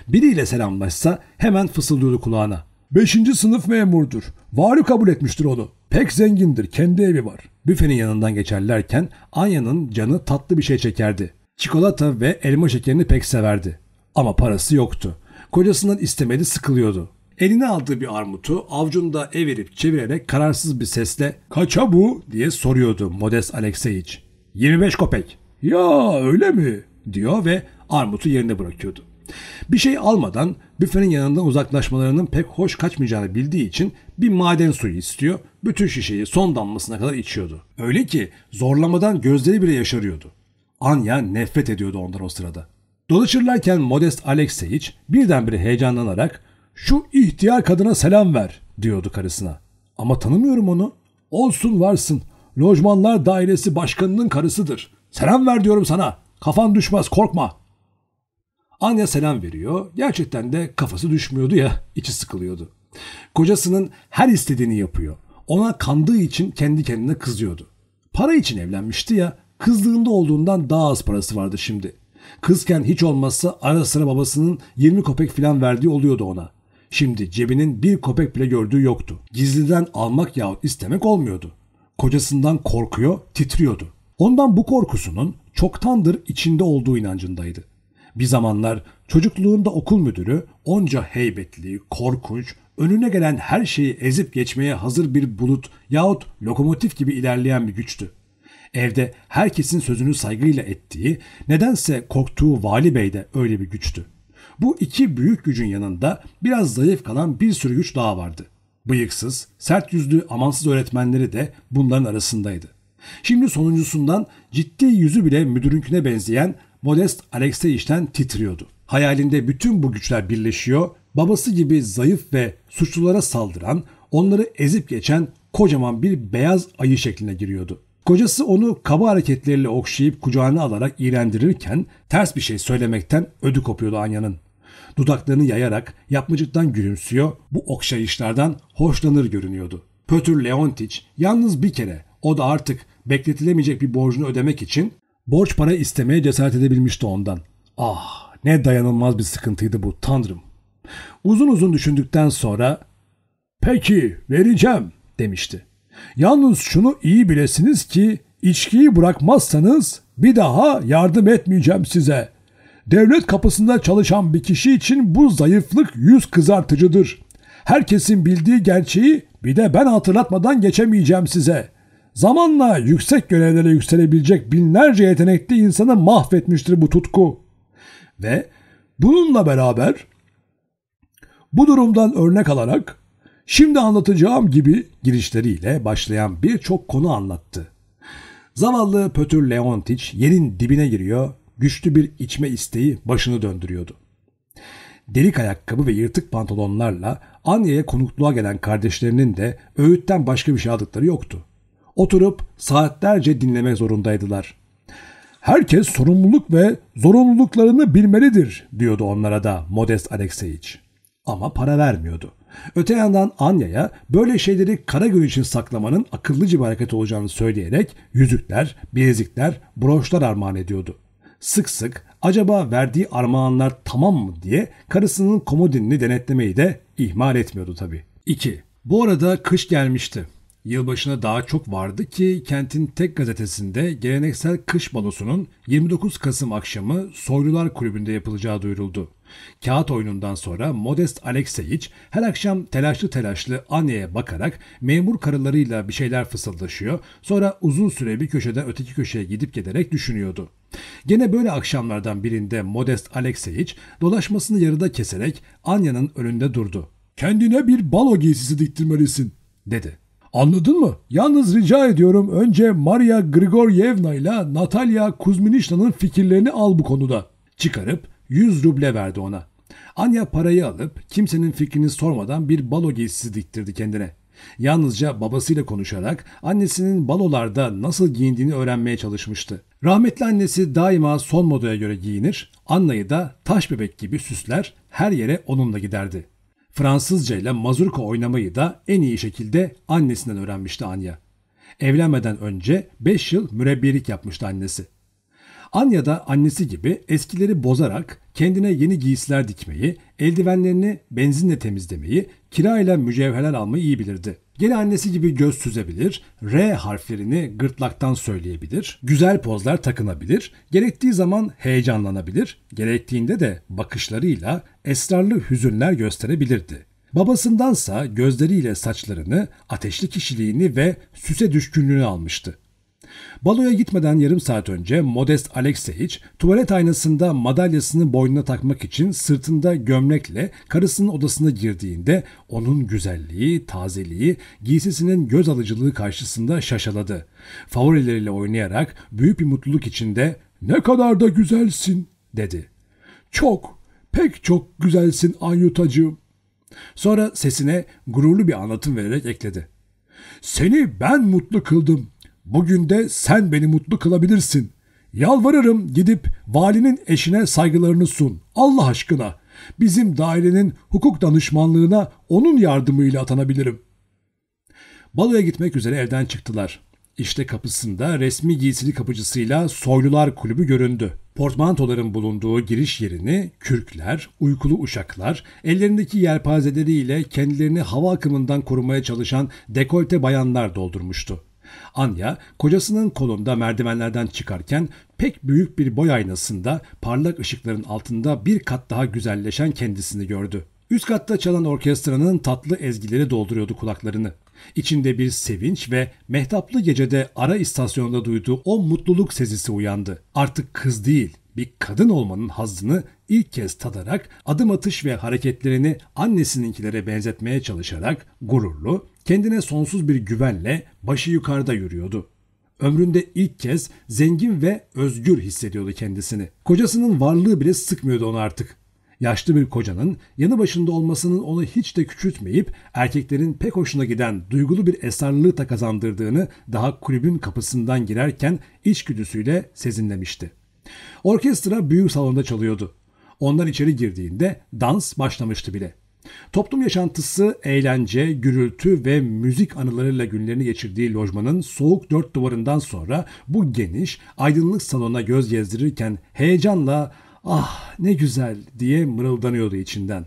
Biriyle selamlaşsa hemen fısıldıyordu kulağına. Beşinci sınıf memurdur. Varı kabul etmiştir onu. Pek zengindir. Kendi evi var. Büfenin yanından geçerlerken Anya'nın canı tatlı bir şey çekerdi. Çikolata ve elma şekerini pek severdi. Ama parası yoktu. Kocasından istemeli sıkılıyordu. Eline aldığı bir armutu avcunda evirip çevirerek kararsız bir sesle ''Kaça bu?'' diye soruyordu Modest Alekseyiç. '25 kopek.'' ''Ya öyle mi?'' diyor ve armutu yerine bırakıyordu. Bir şey almadan büfenin yanından uzaklaşmalarının pek hoş kaçmayacağını bildiği için bir maden suyu istiyor. Bütün şişeyi son damlasına kadar içiyordu. Öyle ki zorlamadan gözleri bile yaşarıyordu. Anya nefret ediyordu ondan o sırada. Dolaşırlarken Modest Alexeyiç birdenbire heyecanlanarak şu ihtiyar kadına selam ver diyordu karısına. Ama tanımıyorum onu. Olsun varsın. Lojmanlar Dairesi Başkanı'nın karısıdır. Selam ver diyorum sana. Kafan düşmez korkma. Anya selam veriyor. Gerçekten de kafası düşmüyordu ya. içi sıkılıyordu. Kocasının her istediğini yapıyor. Ona kandığı için kendi kendine kızıyordu. Para için evlenmişti ya. Kızlığında olduğundan daha az parası vardı şimdi. Kızken hiç olmazsa ara sıra babasının 20 kopek filan verdiği oluyordu ona. Şimdi cebinin bir kopek bile gördüğü yoktu. Gizliden almak yahut istemek olmuyordu. Kocasından korkuyor, titriyordu. Ondan bu korkusunun çoktandır içinde olduğu inancındaydı. Bir zamanlar çocukluğunda okul müdürü onca heybetli, korkunç, önüne gelen her şeyi ezip geçmeye hazır bir bulut yahut lokomotif gibi ilerleyen bir güçtü. Evde herkesin sözünü saygıyla ettiği, nedense korktuğu vali bey de öyle bir güçtü. Bu iki büyük gücün yanında biraz zayıf kalan bir sürü güç daha vardı. Bıyıksız, sert yüzlü, amansız öğretmenleri de bunların arasındaydı. Şimdi sonuncusundan ciddi yüzü bile müdürünküne benzeyen Modest Alexey işten titriyordu. Hayalinde bütün bu güçler birleşiyor, babası gibi zayıf ve suçlulara saldıran, onları ezip geçen kocaman bir beyaz ayı şekline giriyordu. Kocası onu kaba hareketleriyle okşayıp kucağına alarak iğrendirirken ters bir şey söylemekten ödü kopuyordu Anya'nın. Dudaklarını yayarak yapmacıktan gülümsüyor, bu okşayışlardan hoşlanır görünüyordu. Pötür Leontiç yalnız bir kere, o da artık bekletilemeyecek bir borcunu ödemek için borç para istemeye cesaret edebilmişti ondan. Ah ne dayanılmaz bir sıkıntıydı bu tanrım. Uzun uzun düşündükten sonra peki vereceğim demişti. Yalnız şunu iyi bilesiniz ki içkiyi bırakmazsanız bir daha yardım etmeyeceğim size. Devlet kapısında çalışan bir kişi için bu zayıflık yüz kızartıcıdır. Herkesin bildiği gerçeği bir de ben hatırlatmadan geçemeyeceğim size. Zamanla yüksek görevlere yükselebilecek binlerce yetenekli insanı mahvetmiştir bu tutku. Ve bununla beraber bu durumdan örnek alarak şimdi anlatacağım gibi girişleriyle başlayan birçok konu anlattı. Zavallı Pötür Leontiç yerin dibine giriyor güçlü bir içme isteği başını döndürüyordu. Delik ayakkabı ve yırtık pantolonlarla Anya'ya konukluğa gelen kardeşlerinin de öğütten başka bir şey aldıkları yoktu. Oturup saatlerce dinlemek zorundaydılar. Herkes sorumluluk ve zorunluluklarını bilmelidir diyordu onlara da Modest Alexeyich. Ama para vermiyordu. Öte yandan Anya'ya böyle şeyleri Kara Karagöl için saklamanın akıllıca bir hareket olacağını söyleyerek yüzükler, bilezikler, broşlar armağan ediyordu sık sık acaba verdiği armağanlar tamam mı diye karısının komodinini denetlemeyi de ihmal etmiyordu tabii. 2. Bu arada kış gelmişti. Yılbaşına daha çok vardı ki kentin tek gazetesinde geleneksel kış balosunun 29 Kasım akşamı Soylular Kulübü'nde yapılacağı duyuruldu. Kağıt oyunundan sonra Modest Alekseyiç her akşam telaşlı telaşlı Anya'ya bakarak memur karılarıyla bir şeyler fısıldaşıyor. Sonra uzun süre bir köşeden öteki köşeye gidip gelerek düşünüyordu. Gene böyle akşamlardan birinde Modest Alekseyiç dolaşmasını yarıda keserek Anya'nın önünde durdu. Kendine bir balo giysisi diktirmelisin dedi. Anladın mı? Yalnız rica ediyorum önce Maria Grigoryevna ile Natalya Kuzminishna'nın fikirlerini al bu konuda. Çıkarıp 100 ruble verdi ona. Anya parayı alıp kimsenin fikrini sormadan bir balo giysisi diktirdi kendine. Yalnızca babasıyla konuşarak annesinin balolarda nasıl giyindiğini öğrenmeye çalışmıştı. Rahmetli annesi daima son modaya göre giyinir, Anna'yı da taş bebek gibi süsler, her yere onunla giderdi. Fransızca ile mazurka oynamayı da en iyi şekilde annesinden öğrenmişti Anya. Evlenmeden önce 5 yıl mürebbiyelik yapmıştı annesi. Anya da annesi gibi eskileri bozarak kendine yeni giysiler dikmeyi, eldivenlerini benzinle temizlemeyi, kirayla mücevherler almayı iyi bilirdi. Gene annesi gibi göz süzebilir, R harflerini gırtlaktan söyleyebilir, güzel pozlar takınabilir, gerektiği zaman heyecanlanabilir, gerektiğinde de bakışlarıyla esrarlı hüzünler gösterebilirdi. Babasındansa gözleriyle saçlarını, ateşli kişiliğini ve süse düşkünlüğünü almıştı. Baloya gitmeden yarım saat önce Modest Alexeyiç tuvalet aynasında madalyasını boynuna takmak için sırtında gömlekle karısının odasına girdiğinde onun güzelliği, tazeliği, giysisinin göz alıcılığı karşısında şaşaladı. Favorileriyle oynayarak büyük bir mutluluk içinde ''Ne kadar da güzelsin'' dedi. ''Çok, pek çok güzelsin Anyutacığım.'' Sonra sesine gururlu bir anlatım vererek ekledi. Seni ben mutlu kıldım. Bugün de sen beni mutlu kılabilirsin. Yalvarırım gidip valinin eşine saygılarını sun. Allah aşkına. Bizim dairenin hukuk danışmanlığına onun yardımıyla atanabilirim. Baloya gitmek üzere evden çıktılar. İşte kapısında resmi giysili kapıcısıyla Soylular Kulübü göründü. Portmantoların bulunduğu giriş yerini kürkler, uykulu uşaklar, ellerindeki yelpazeleriyle kendilerini hava akımından korumaya çalışan dekolte bayanlar doldurmuştu. Anya kocasının kolunda merdivenlerden çıkarken pek büyük bir boy aynasında parlak ışıkların altında bir kat daha güzelleşen kendisini gördü. Üst katta çalan orkestranın tatlı ezgileri dolduruyordu kulaklarını. İçinde bir sevinç ve mehtaplı gecede ara istasyonda duyduğu o mutluluk sezisi uyandı. Artık kız değil, bir kadın olmanın hazzını ilk kez tadarak adım atış ve hareketlerini annesininkilere benzetmeye çalışarak gururlu, kendine sonsuz bir güvenle başı yukarıda yürüyordu. Ömründe ilk kez zengin ve özgür hissediyordu kendisini. Kocasının varlığı bile sıkmıyordu onu artık. Yaşlı bir kocanın yanı başında olmasının onu hiç de küçültmeyip erkeklerin pek hoşuna giden duygulu bir esarlılığı da kazandırdığını daha kulübün kapısından girerken içgüdüsüyle sezinlemişti. Orkestra büyük salonda çalıyordu. Onlar içeri girdiğinde dans başlamıştı bile. Toplum yaşantısı, eğlence, gürültü ve müzik anılarıyla günlerini geçirdiği lojmanın soğuk dört duvarından sonra bu geniş, aydınlık salona göz gezdirirken heyecanla "Ah, ne güzel." diye mırıldanıyordu içinden.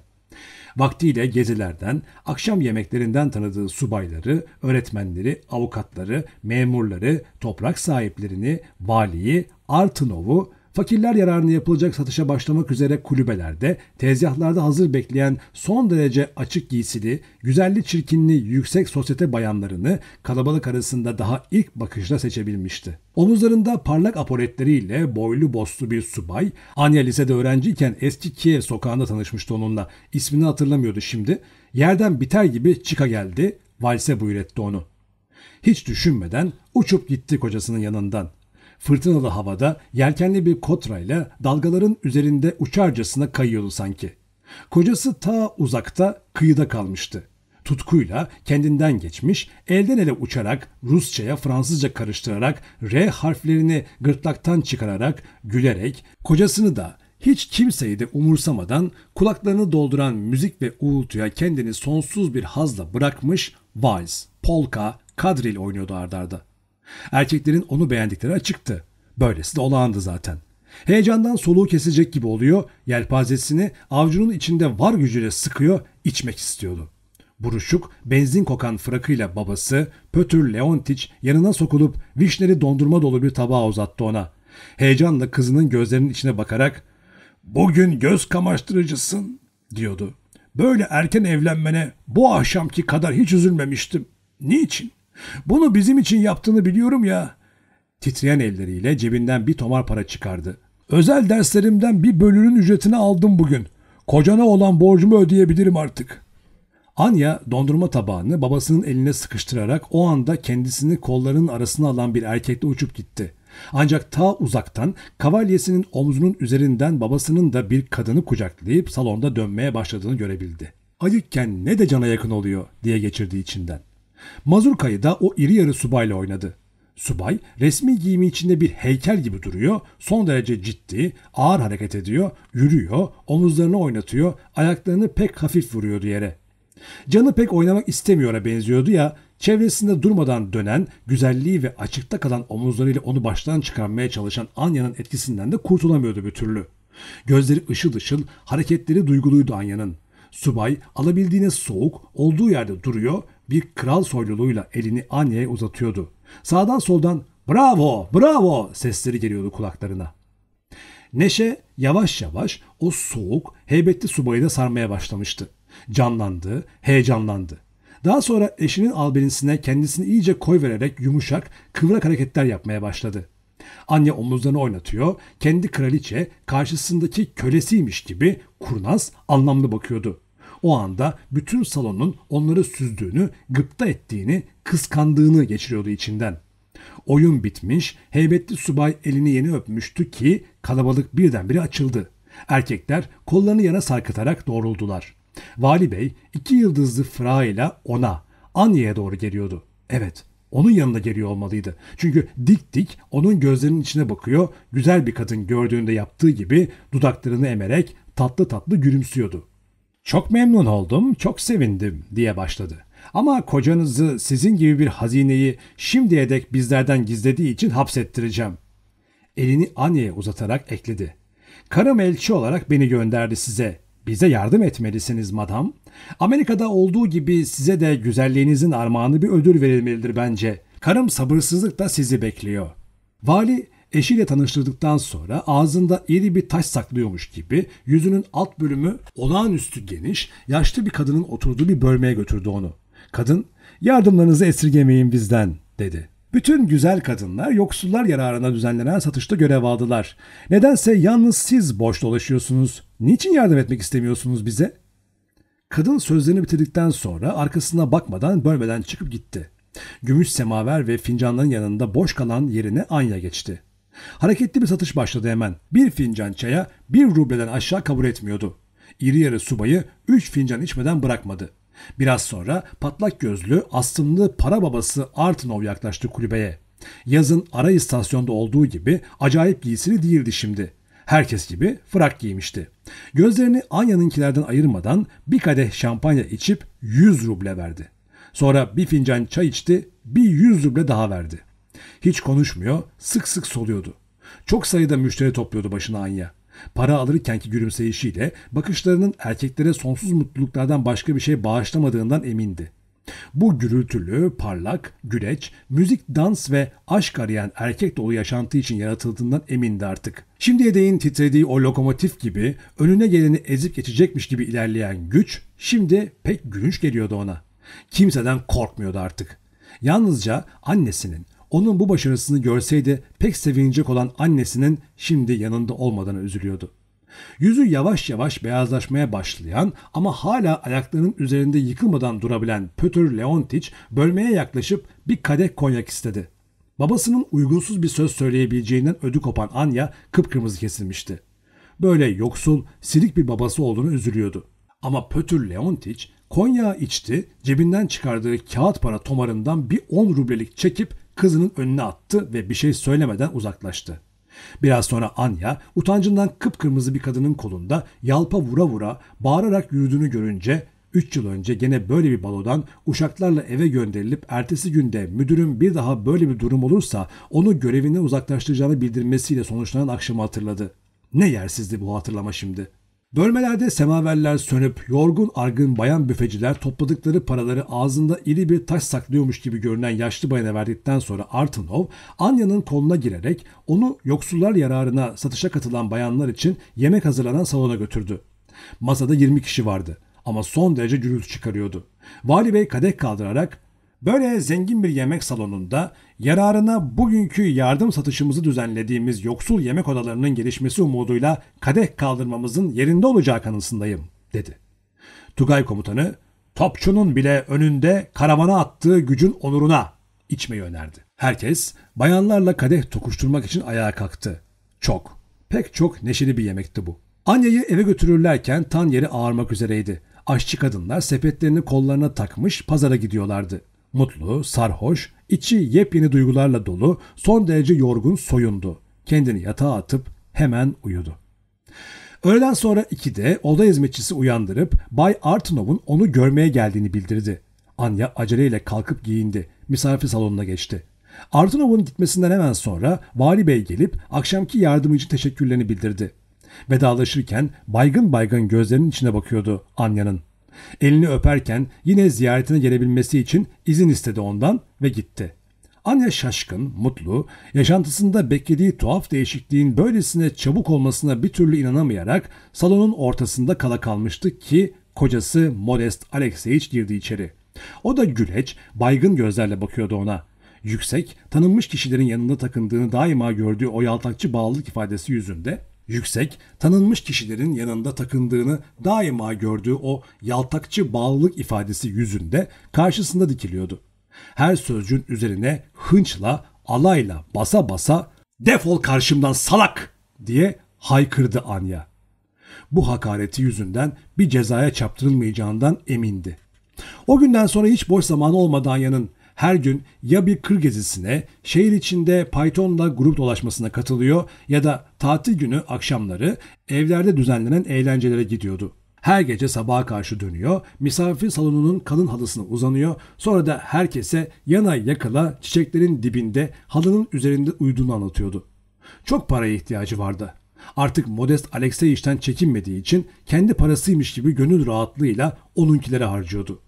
Vaktiyle gezilerden, akşam yemeklerinden tanıdığı subayları, öğretmenleri, avukatları, memurları, toprak sahiplerini, valiyi, Artınov'u, Fakirler yararına yapılacak satışa başlamak üzere kulübelerde, tezgahlarda hazır bekleyen son derece açık giysili, güzelli çirkinli yüksek sosyete bayanlarını kalabalık arasında daha ilk bakışla seçebilmişti. Omuzlarında parlak apoletleriyle boylu boslu bir subay, Anya lisede öğrenciyken eski Kiev sokağında tanışmıştı onunla. İsmini hatırlamıyordu şimdi. Yerden biter gibi çıka geldi, valse buyur onu. Hiç düşünmeden uçup gitti kocasının yanından. Fırtınalı havada yelkenli bir kotrayla dalgaların üzerinde uçarcasına kayıyordu sanki. Kocası ta uzakta kıyıda kalmıştı. Tutkuyla kendinden geçmiş, elden ele uçarak, Rusça'ya Fransızca karıştırarak, R harflerini gırtlaktan çıkararak, gülerek, kocasını da hiç kimseyi de umursamadan kulaklarını dolduran müzik ve uğultuya kendini sonsuz bir hazla bırakmış vals, polka, kadril oynuyordu ardarda. Erkeklerin onu beğendikleri açıktı. Böylesi de olağandı zaten. Heyecandan soluğu kesecek gibi oluyor, yelpazesini avcunun içinde var gücüyle sıkıyor, içmek istiyordu. Buruşuk, benzin kokan frakıyla babası Pötür Leontiç yanına sokulup vişneli dondurma dolu bir tabağa uzattı ona. Heyecanla kızının gözlerinin içine bakarak ''Bugün göz kamaştırıcısın'' diyordu. ''Böyle erken evlenmene bu akşamki kadar hiç üzülmemiştim. Niçin?'' Bunu bizim için yaptığını biliyorum ya. Titreyen elleriyle cebinden bir tomar para çıkardı. Özel derslerimden bir bölümün ücretini aldım bugün. Kocana olan borcumu ödeyebilirim artık. Anya dondurma tabağını babasının eline sıkıştırarak o anda kendisini kollarının arasına alan bir erkekle uçup gitti. Ancak ta uzaktan kavalyesinin omzunun üzerinden babasının da bir kadını kucaklayıp salonda dönmeye başladığını görebildi. Ayıkken ne de cana yakın oluyor diye geçirdi içinden. Mazurka'yı da o iri yarı subayla oynadı. Subay resmi giyimi içinde bir heykel gibi duruyor, son derece ciddi, ağır hareket ediyor, yürüyor, omuzlarını oynatıyor, ayaklarını pek hafif vuruyordu yere. Canı pek oynamak istemiyor'a benziyordu ya, çevresinde durmadan dönen, güzelliği ve açıkta kalan omuzlarıyla onu baştan çıkarmaya çalışan Anya'nın etkisinden de kurtulamıyordu bir türlü. Gözleri ışıl ışıl, hareketleri duyguluydu Anya'nın. Subay alabildiğine soğuk, olduğu yerde duruyor, bir kral soyluluğuyla elini Anya'ya uzatıyordu. Sağdan soldan bravo, bravo sesleri geliyordu kulaklarına. Neşe yavaş yavaş o soğuk, heybetli subayı da sarmaya başlamıştı. Canlandı, heyecanlandı. Daha sonra eşinin albenisine kendisini iyice koy vererek yumuşak, kıvrak hareketler yapmaya başladı. Anne omuzlarını oynatıyor, kendi kraliçe karşısındaki kölesiymiş gibi kurnaz, anlamlı bakıyordu. O anda bütün salonun onları süzdüğünü, gıpta ettiğini, kıskandığını geçiriyordu içinden. Oyun bitmiş, heybetli subay elini yeni öpmüştü ki kalabalık birdenbire açıldı. Erkekler kollarını yana sarkıtarak doğruldular. Vali Bey iki yıldızlı fıra ile ona, Anya'ya doğru geliyordu. Evet, onun yanında geliyor olmalıydı. Çünkü dik dik onun gözlerinin içine bakıyor, güzel bir kadın gördüğünde yaptığı gibi dudaklarını emerek tatlı tatlı gülümsüyordu. Çok memnun oldum, çok sevindim diye başladı. Ama kocanızı sizin gibi bir hazineyi şimdiye dek bizlerden gizlediği için hapsettireceğim. Elini Anye'ye uzatarak ekledi. Karım elçi olarak beni gönderdi size. Bize yardım etmelisiniz madam. Amerika'da olduğu gibi size de güzelliğinizin armağanı bir ödül verilmelidir bence. Karım sabırsızlıkla sizi bekliyor. Vali Eşiyle tanıştırdıktan sonra ağzında iri bir taş saklıyormuş gibi yüzünün alt bölümü olağanüstü geniş, yaşlı bir kadının oturduğu bir bölmeye götürdü onu. Kadın, yardımlarınızı esirgemeyin bizden dedi. Bütün güzel kadınlar yoksullar yararına düzenlenen satışta görev aldılar. Nedense yalnız siz boş dolaşıyorsunuz. Niçin yardım etmek istemiyorsunuz bize? Kadın sözlerini bitirdikten sonra arkasına bakmadan bölmeden çıkıp gitti. Gümüş semaver ve fincanların yanında boş kalan yerine Anya geçti. Hareketli bir satış başladı hemen. Bir fincan çaya bir rubleden aşağı kabul etmiyordu. İri yarı subayı üç fincan içmeden bırakmadı. Biraz sonra patlak gözlü, astımlı para babası Artnov yaklaştı kulübeye. Yazın ara istasyonda olduğu gibi acayip giysili değildi şimdi. Herkes gibi frak giymişti. Gözlerini Anya'nınkilerden ayırmadan bir kadeh şampanya içip 100 ruble verdi. Sonra bir fincan çay içti, bir 100 ruble daha verdi. Hiç konuşmuyor, sık sık soluyordu. Çok sayıda müşteri topluyordu başına Anya. Para alırkenki gülümseyişiyle bakışlarının erkeklere sonsuz mutluluklardan başka bir şey bağışlamadığından emindi. Bu gürültülü, parlak, güreç, müzik, dans ve aşk arayan erkek dolu yaşantı için yaratıldığından emindi artık. Şimdiye değin titrediği o lokomotif gibi önüne geleni ezip geçecekmiş gibi ilerleyen güç şimdi pek gülünç geliyordu ona. Kimseden korkmuyordu artık. Yalnızca annesinin, onun bu başarısını görseydi pek sevinecek olan annesinin şimdi yanında olmadığını üzülüyordu. Yüzü yavaş yavaş beyazlaşmaya başlayan ama hala ayaklarının üzerinde yıkılmadan durabilen Pötür Leontiç bölmeye yaklaşıp bir kadeh konyak istedi. Babasının uygunsuz bir söz söyleyebileceğinden ödü kopan Anya kıpkırmızı kesilmişti. Böyle yoksul, silik bir babası olduğunu üzülüyordu. Ama Pötür Leontiç Konya içti, cebinden çıkardığı kağıt para tomarından bir 10 rublelik çekip kızının önüne attı ve bir şey söylemeden uzaklaştı. Biraz sonra Anya utancından kıpkırmızı bir kadının kolunda yalpa vura vura bağırarak yürüdüğünü görünce 3 yıl önce gene böyle bir balodan uşaklarla eve gönderilip ertesi günde müdürün bir daha böyle bir durum olursa onu görevine uzaklaştıracağını bildirmesiyle sonuçlanan akşamı hatırladı. Ne yersizdi bu hatırlama şimdi.'' Bölmelerde semaverler sönüp yorgun argın bayan büfeciler topladıkları paraları ağzında iri bir taş saklıyormuş gibi görünen yaşlı bayana verdikten sonra Artunov, Anya'nın koluna girerek onu yoksullar yararına satışa katılan bayanlar için yemek hazırlanan salona götürdü. Masada 20 kişi vardı ama son derece gürültü çıkarıyordu. Vali Bey kadeh kaldırarak Böyle zengin bir yemek salonunda yararına bugünkü yardım satışımızı düzenlediğimiz yoksul yemek odalarının gelişmesi umuduyla kadeh kaldırmamızın yerinde olacağı kanısındayım, dedi. Tugay komutanı, topçunun bile önünde karavana attığı gücün onuruna içmeyi önerdi. Herkes bayanlarla kadeh tokuşturmak için ayağa kalktı. Çok, pek çok neşeli bir yemekti bu. Anya'yı eve götürürlerken tan yeri ağarmak üzereydi. Aşçı kadınlar sepetlerini kollarına takmış pazara gidiyorlardı. Mutlu, sarhoş, içi yepyeni duygularla dolu, son derece yorgun soyundu. Kendini yatağa atıp hemen uyudu. Öğleden sonra 2'de oda hizmetçisi uyandırıp Bay Artunov'un onu görmeye geldiğini bildirdi. Anya aceleyle kalkıp giyindi. Misafir salonuna geçti. Artunov'un gitmesinden hemen sonra Vali Bey gelip akşamki yardımcı teşekkürlerini bildirdi. Vedalaşırken baygın baygın gözlerinin içine bakıyordu Anya'nın. Elini öperken yine ziyaretine gelebilmesi için izin istedi ondan ve gitti. Anya şaşkın, mutlu, yaşantısında beklediği tuhaf değişikliğin böylesine çabuk olmasına bir türlü inanamayarak salonun ortasında kala kalmıştı ki kocası Modest Alexeyich girdi içeri. O da güleç, baygın gözlerle bakıyordu ona. Yüksek, tanınmış kişilerin yanında takındığını daima gördüğü o yaltakçı bağlılık ifadesi yüzünde Yüksek, tanınmış kişilerin yanında takındığını daima gördüğü o yaltakçı bağlılık ifadesi yüzünde karşısında dikiliyordu. Her sözcüğün üzerine hınçla, alayla basa basa ''Defol karşımdan salak!'' diye haykırdı Anya. Bu hakareti yüzünden bir cezaya çaptırılmayacağından emindi. O günden sonra hiç boş zamanı olmadan Anya'nın her gün ya bir kır gezisine, şehir içinde Python'la grup dolaşmasına katılıyor ya da tatil günü akşamları evlerde düzenlenen eğlencelere gidiyordu. Her gece sabaha karşı dönüyor, misafir salonunun kalın halısına uzanıyor, sonra da herkese yana yakala çiçeklerin dibinde halının üzerinde uyuduğunu anlatıyordu. Çok paraya ihtiyacı vardı. Artık Modest Alexey işten çekinmediği için kendi parasıymış gibi gönül rahatlığıyla onunkilere harcıyordu.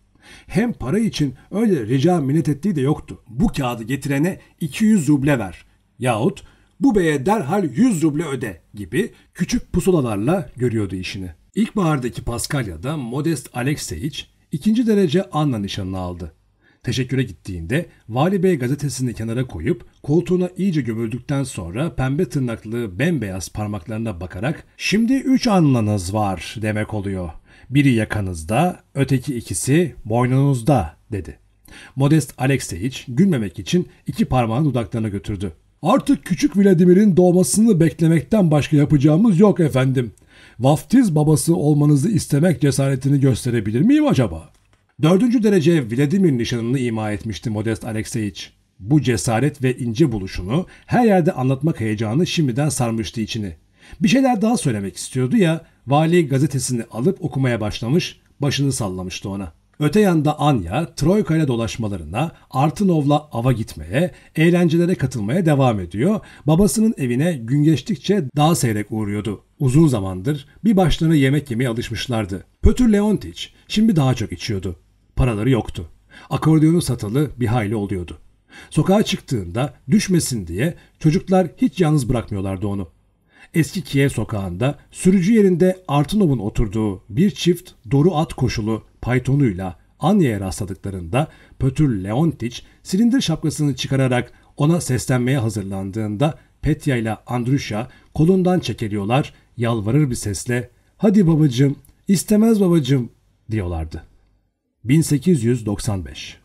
Hem para için öyle rica minnet ettiği de yoktu. Bu kağıdı getirene 200 ruble ver yahut bu beye derhal 100 ruble öde gibi küçük pusulalarla görüyordu işini. İlkbahardaki Paskalya'da Modest Alekseyiç ikinci derece Anna nişanını aldı. Teşekküre gittiğinde Vali Bey gazetesini kenara koyup koltuğuna iyice gömüldükten sonra pembe tırnaklı bembeyaz parmaklarına bakarak ''Şimdi üç anlanız var'' demek oluyor biri yakanızda, öteki ikisi boynunuzda dedi. Modest Alexeyich gülmemek için iki parmağını dudaklarına götürdü. Artık küçük Vladimir'in doğmasını beklemekten başka yapacağımız yok efendim. Vaftiz babası olmanızı istemek cesaretini gösterebilir miyim acaba? Dördüncü derece Vladimir nişanını ima etmişti Modest Alexeyich. Bu cesaret ve ince buluşunu her yerde anlatmak heyecanı şimdiden sarmıştı içini. Bir şeyler daha söylemek istiyordu ya vali gazetesini alıp okumaya başlamış başını sallamıştı ona. Öte yanda Anya Troika ile dolaşmalarına, Artınov'la ava gitmeye, eğlencelere katılmaya devam ediyor. Babasının evine gün geçtikçe daha seyrek uğruyordu. Uzun zamandır bir başlarına yemek yemeye alışmışlardı. Pötür Leontiç şimdi daha çok içiyordu. Paraları yoktu. Akordiyonu satalı bir hayli oluyordu. Sokağa çıktığında düşmesin diye çocuklar hiç yalnız bırakmıyorlardı onu. Eski Kiev sokağında sürücü yerinde Artunov'un oturduğu bir çift doru at koşulu paytonuyla Anya'ya rastladıklarında Pötür Leontiç silindir şapkasını çıkararak ona seslenmeye hazırlandığında Petya ile Andrusha kolundan çekiliyorlar, yalvarır bir sesle ''Hadi babacım, istemez babacım'' diyorlardı. 1895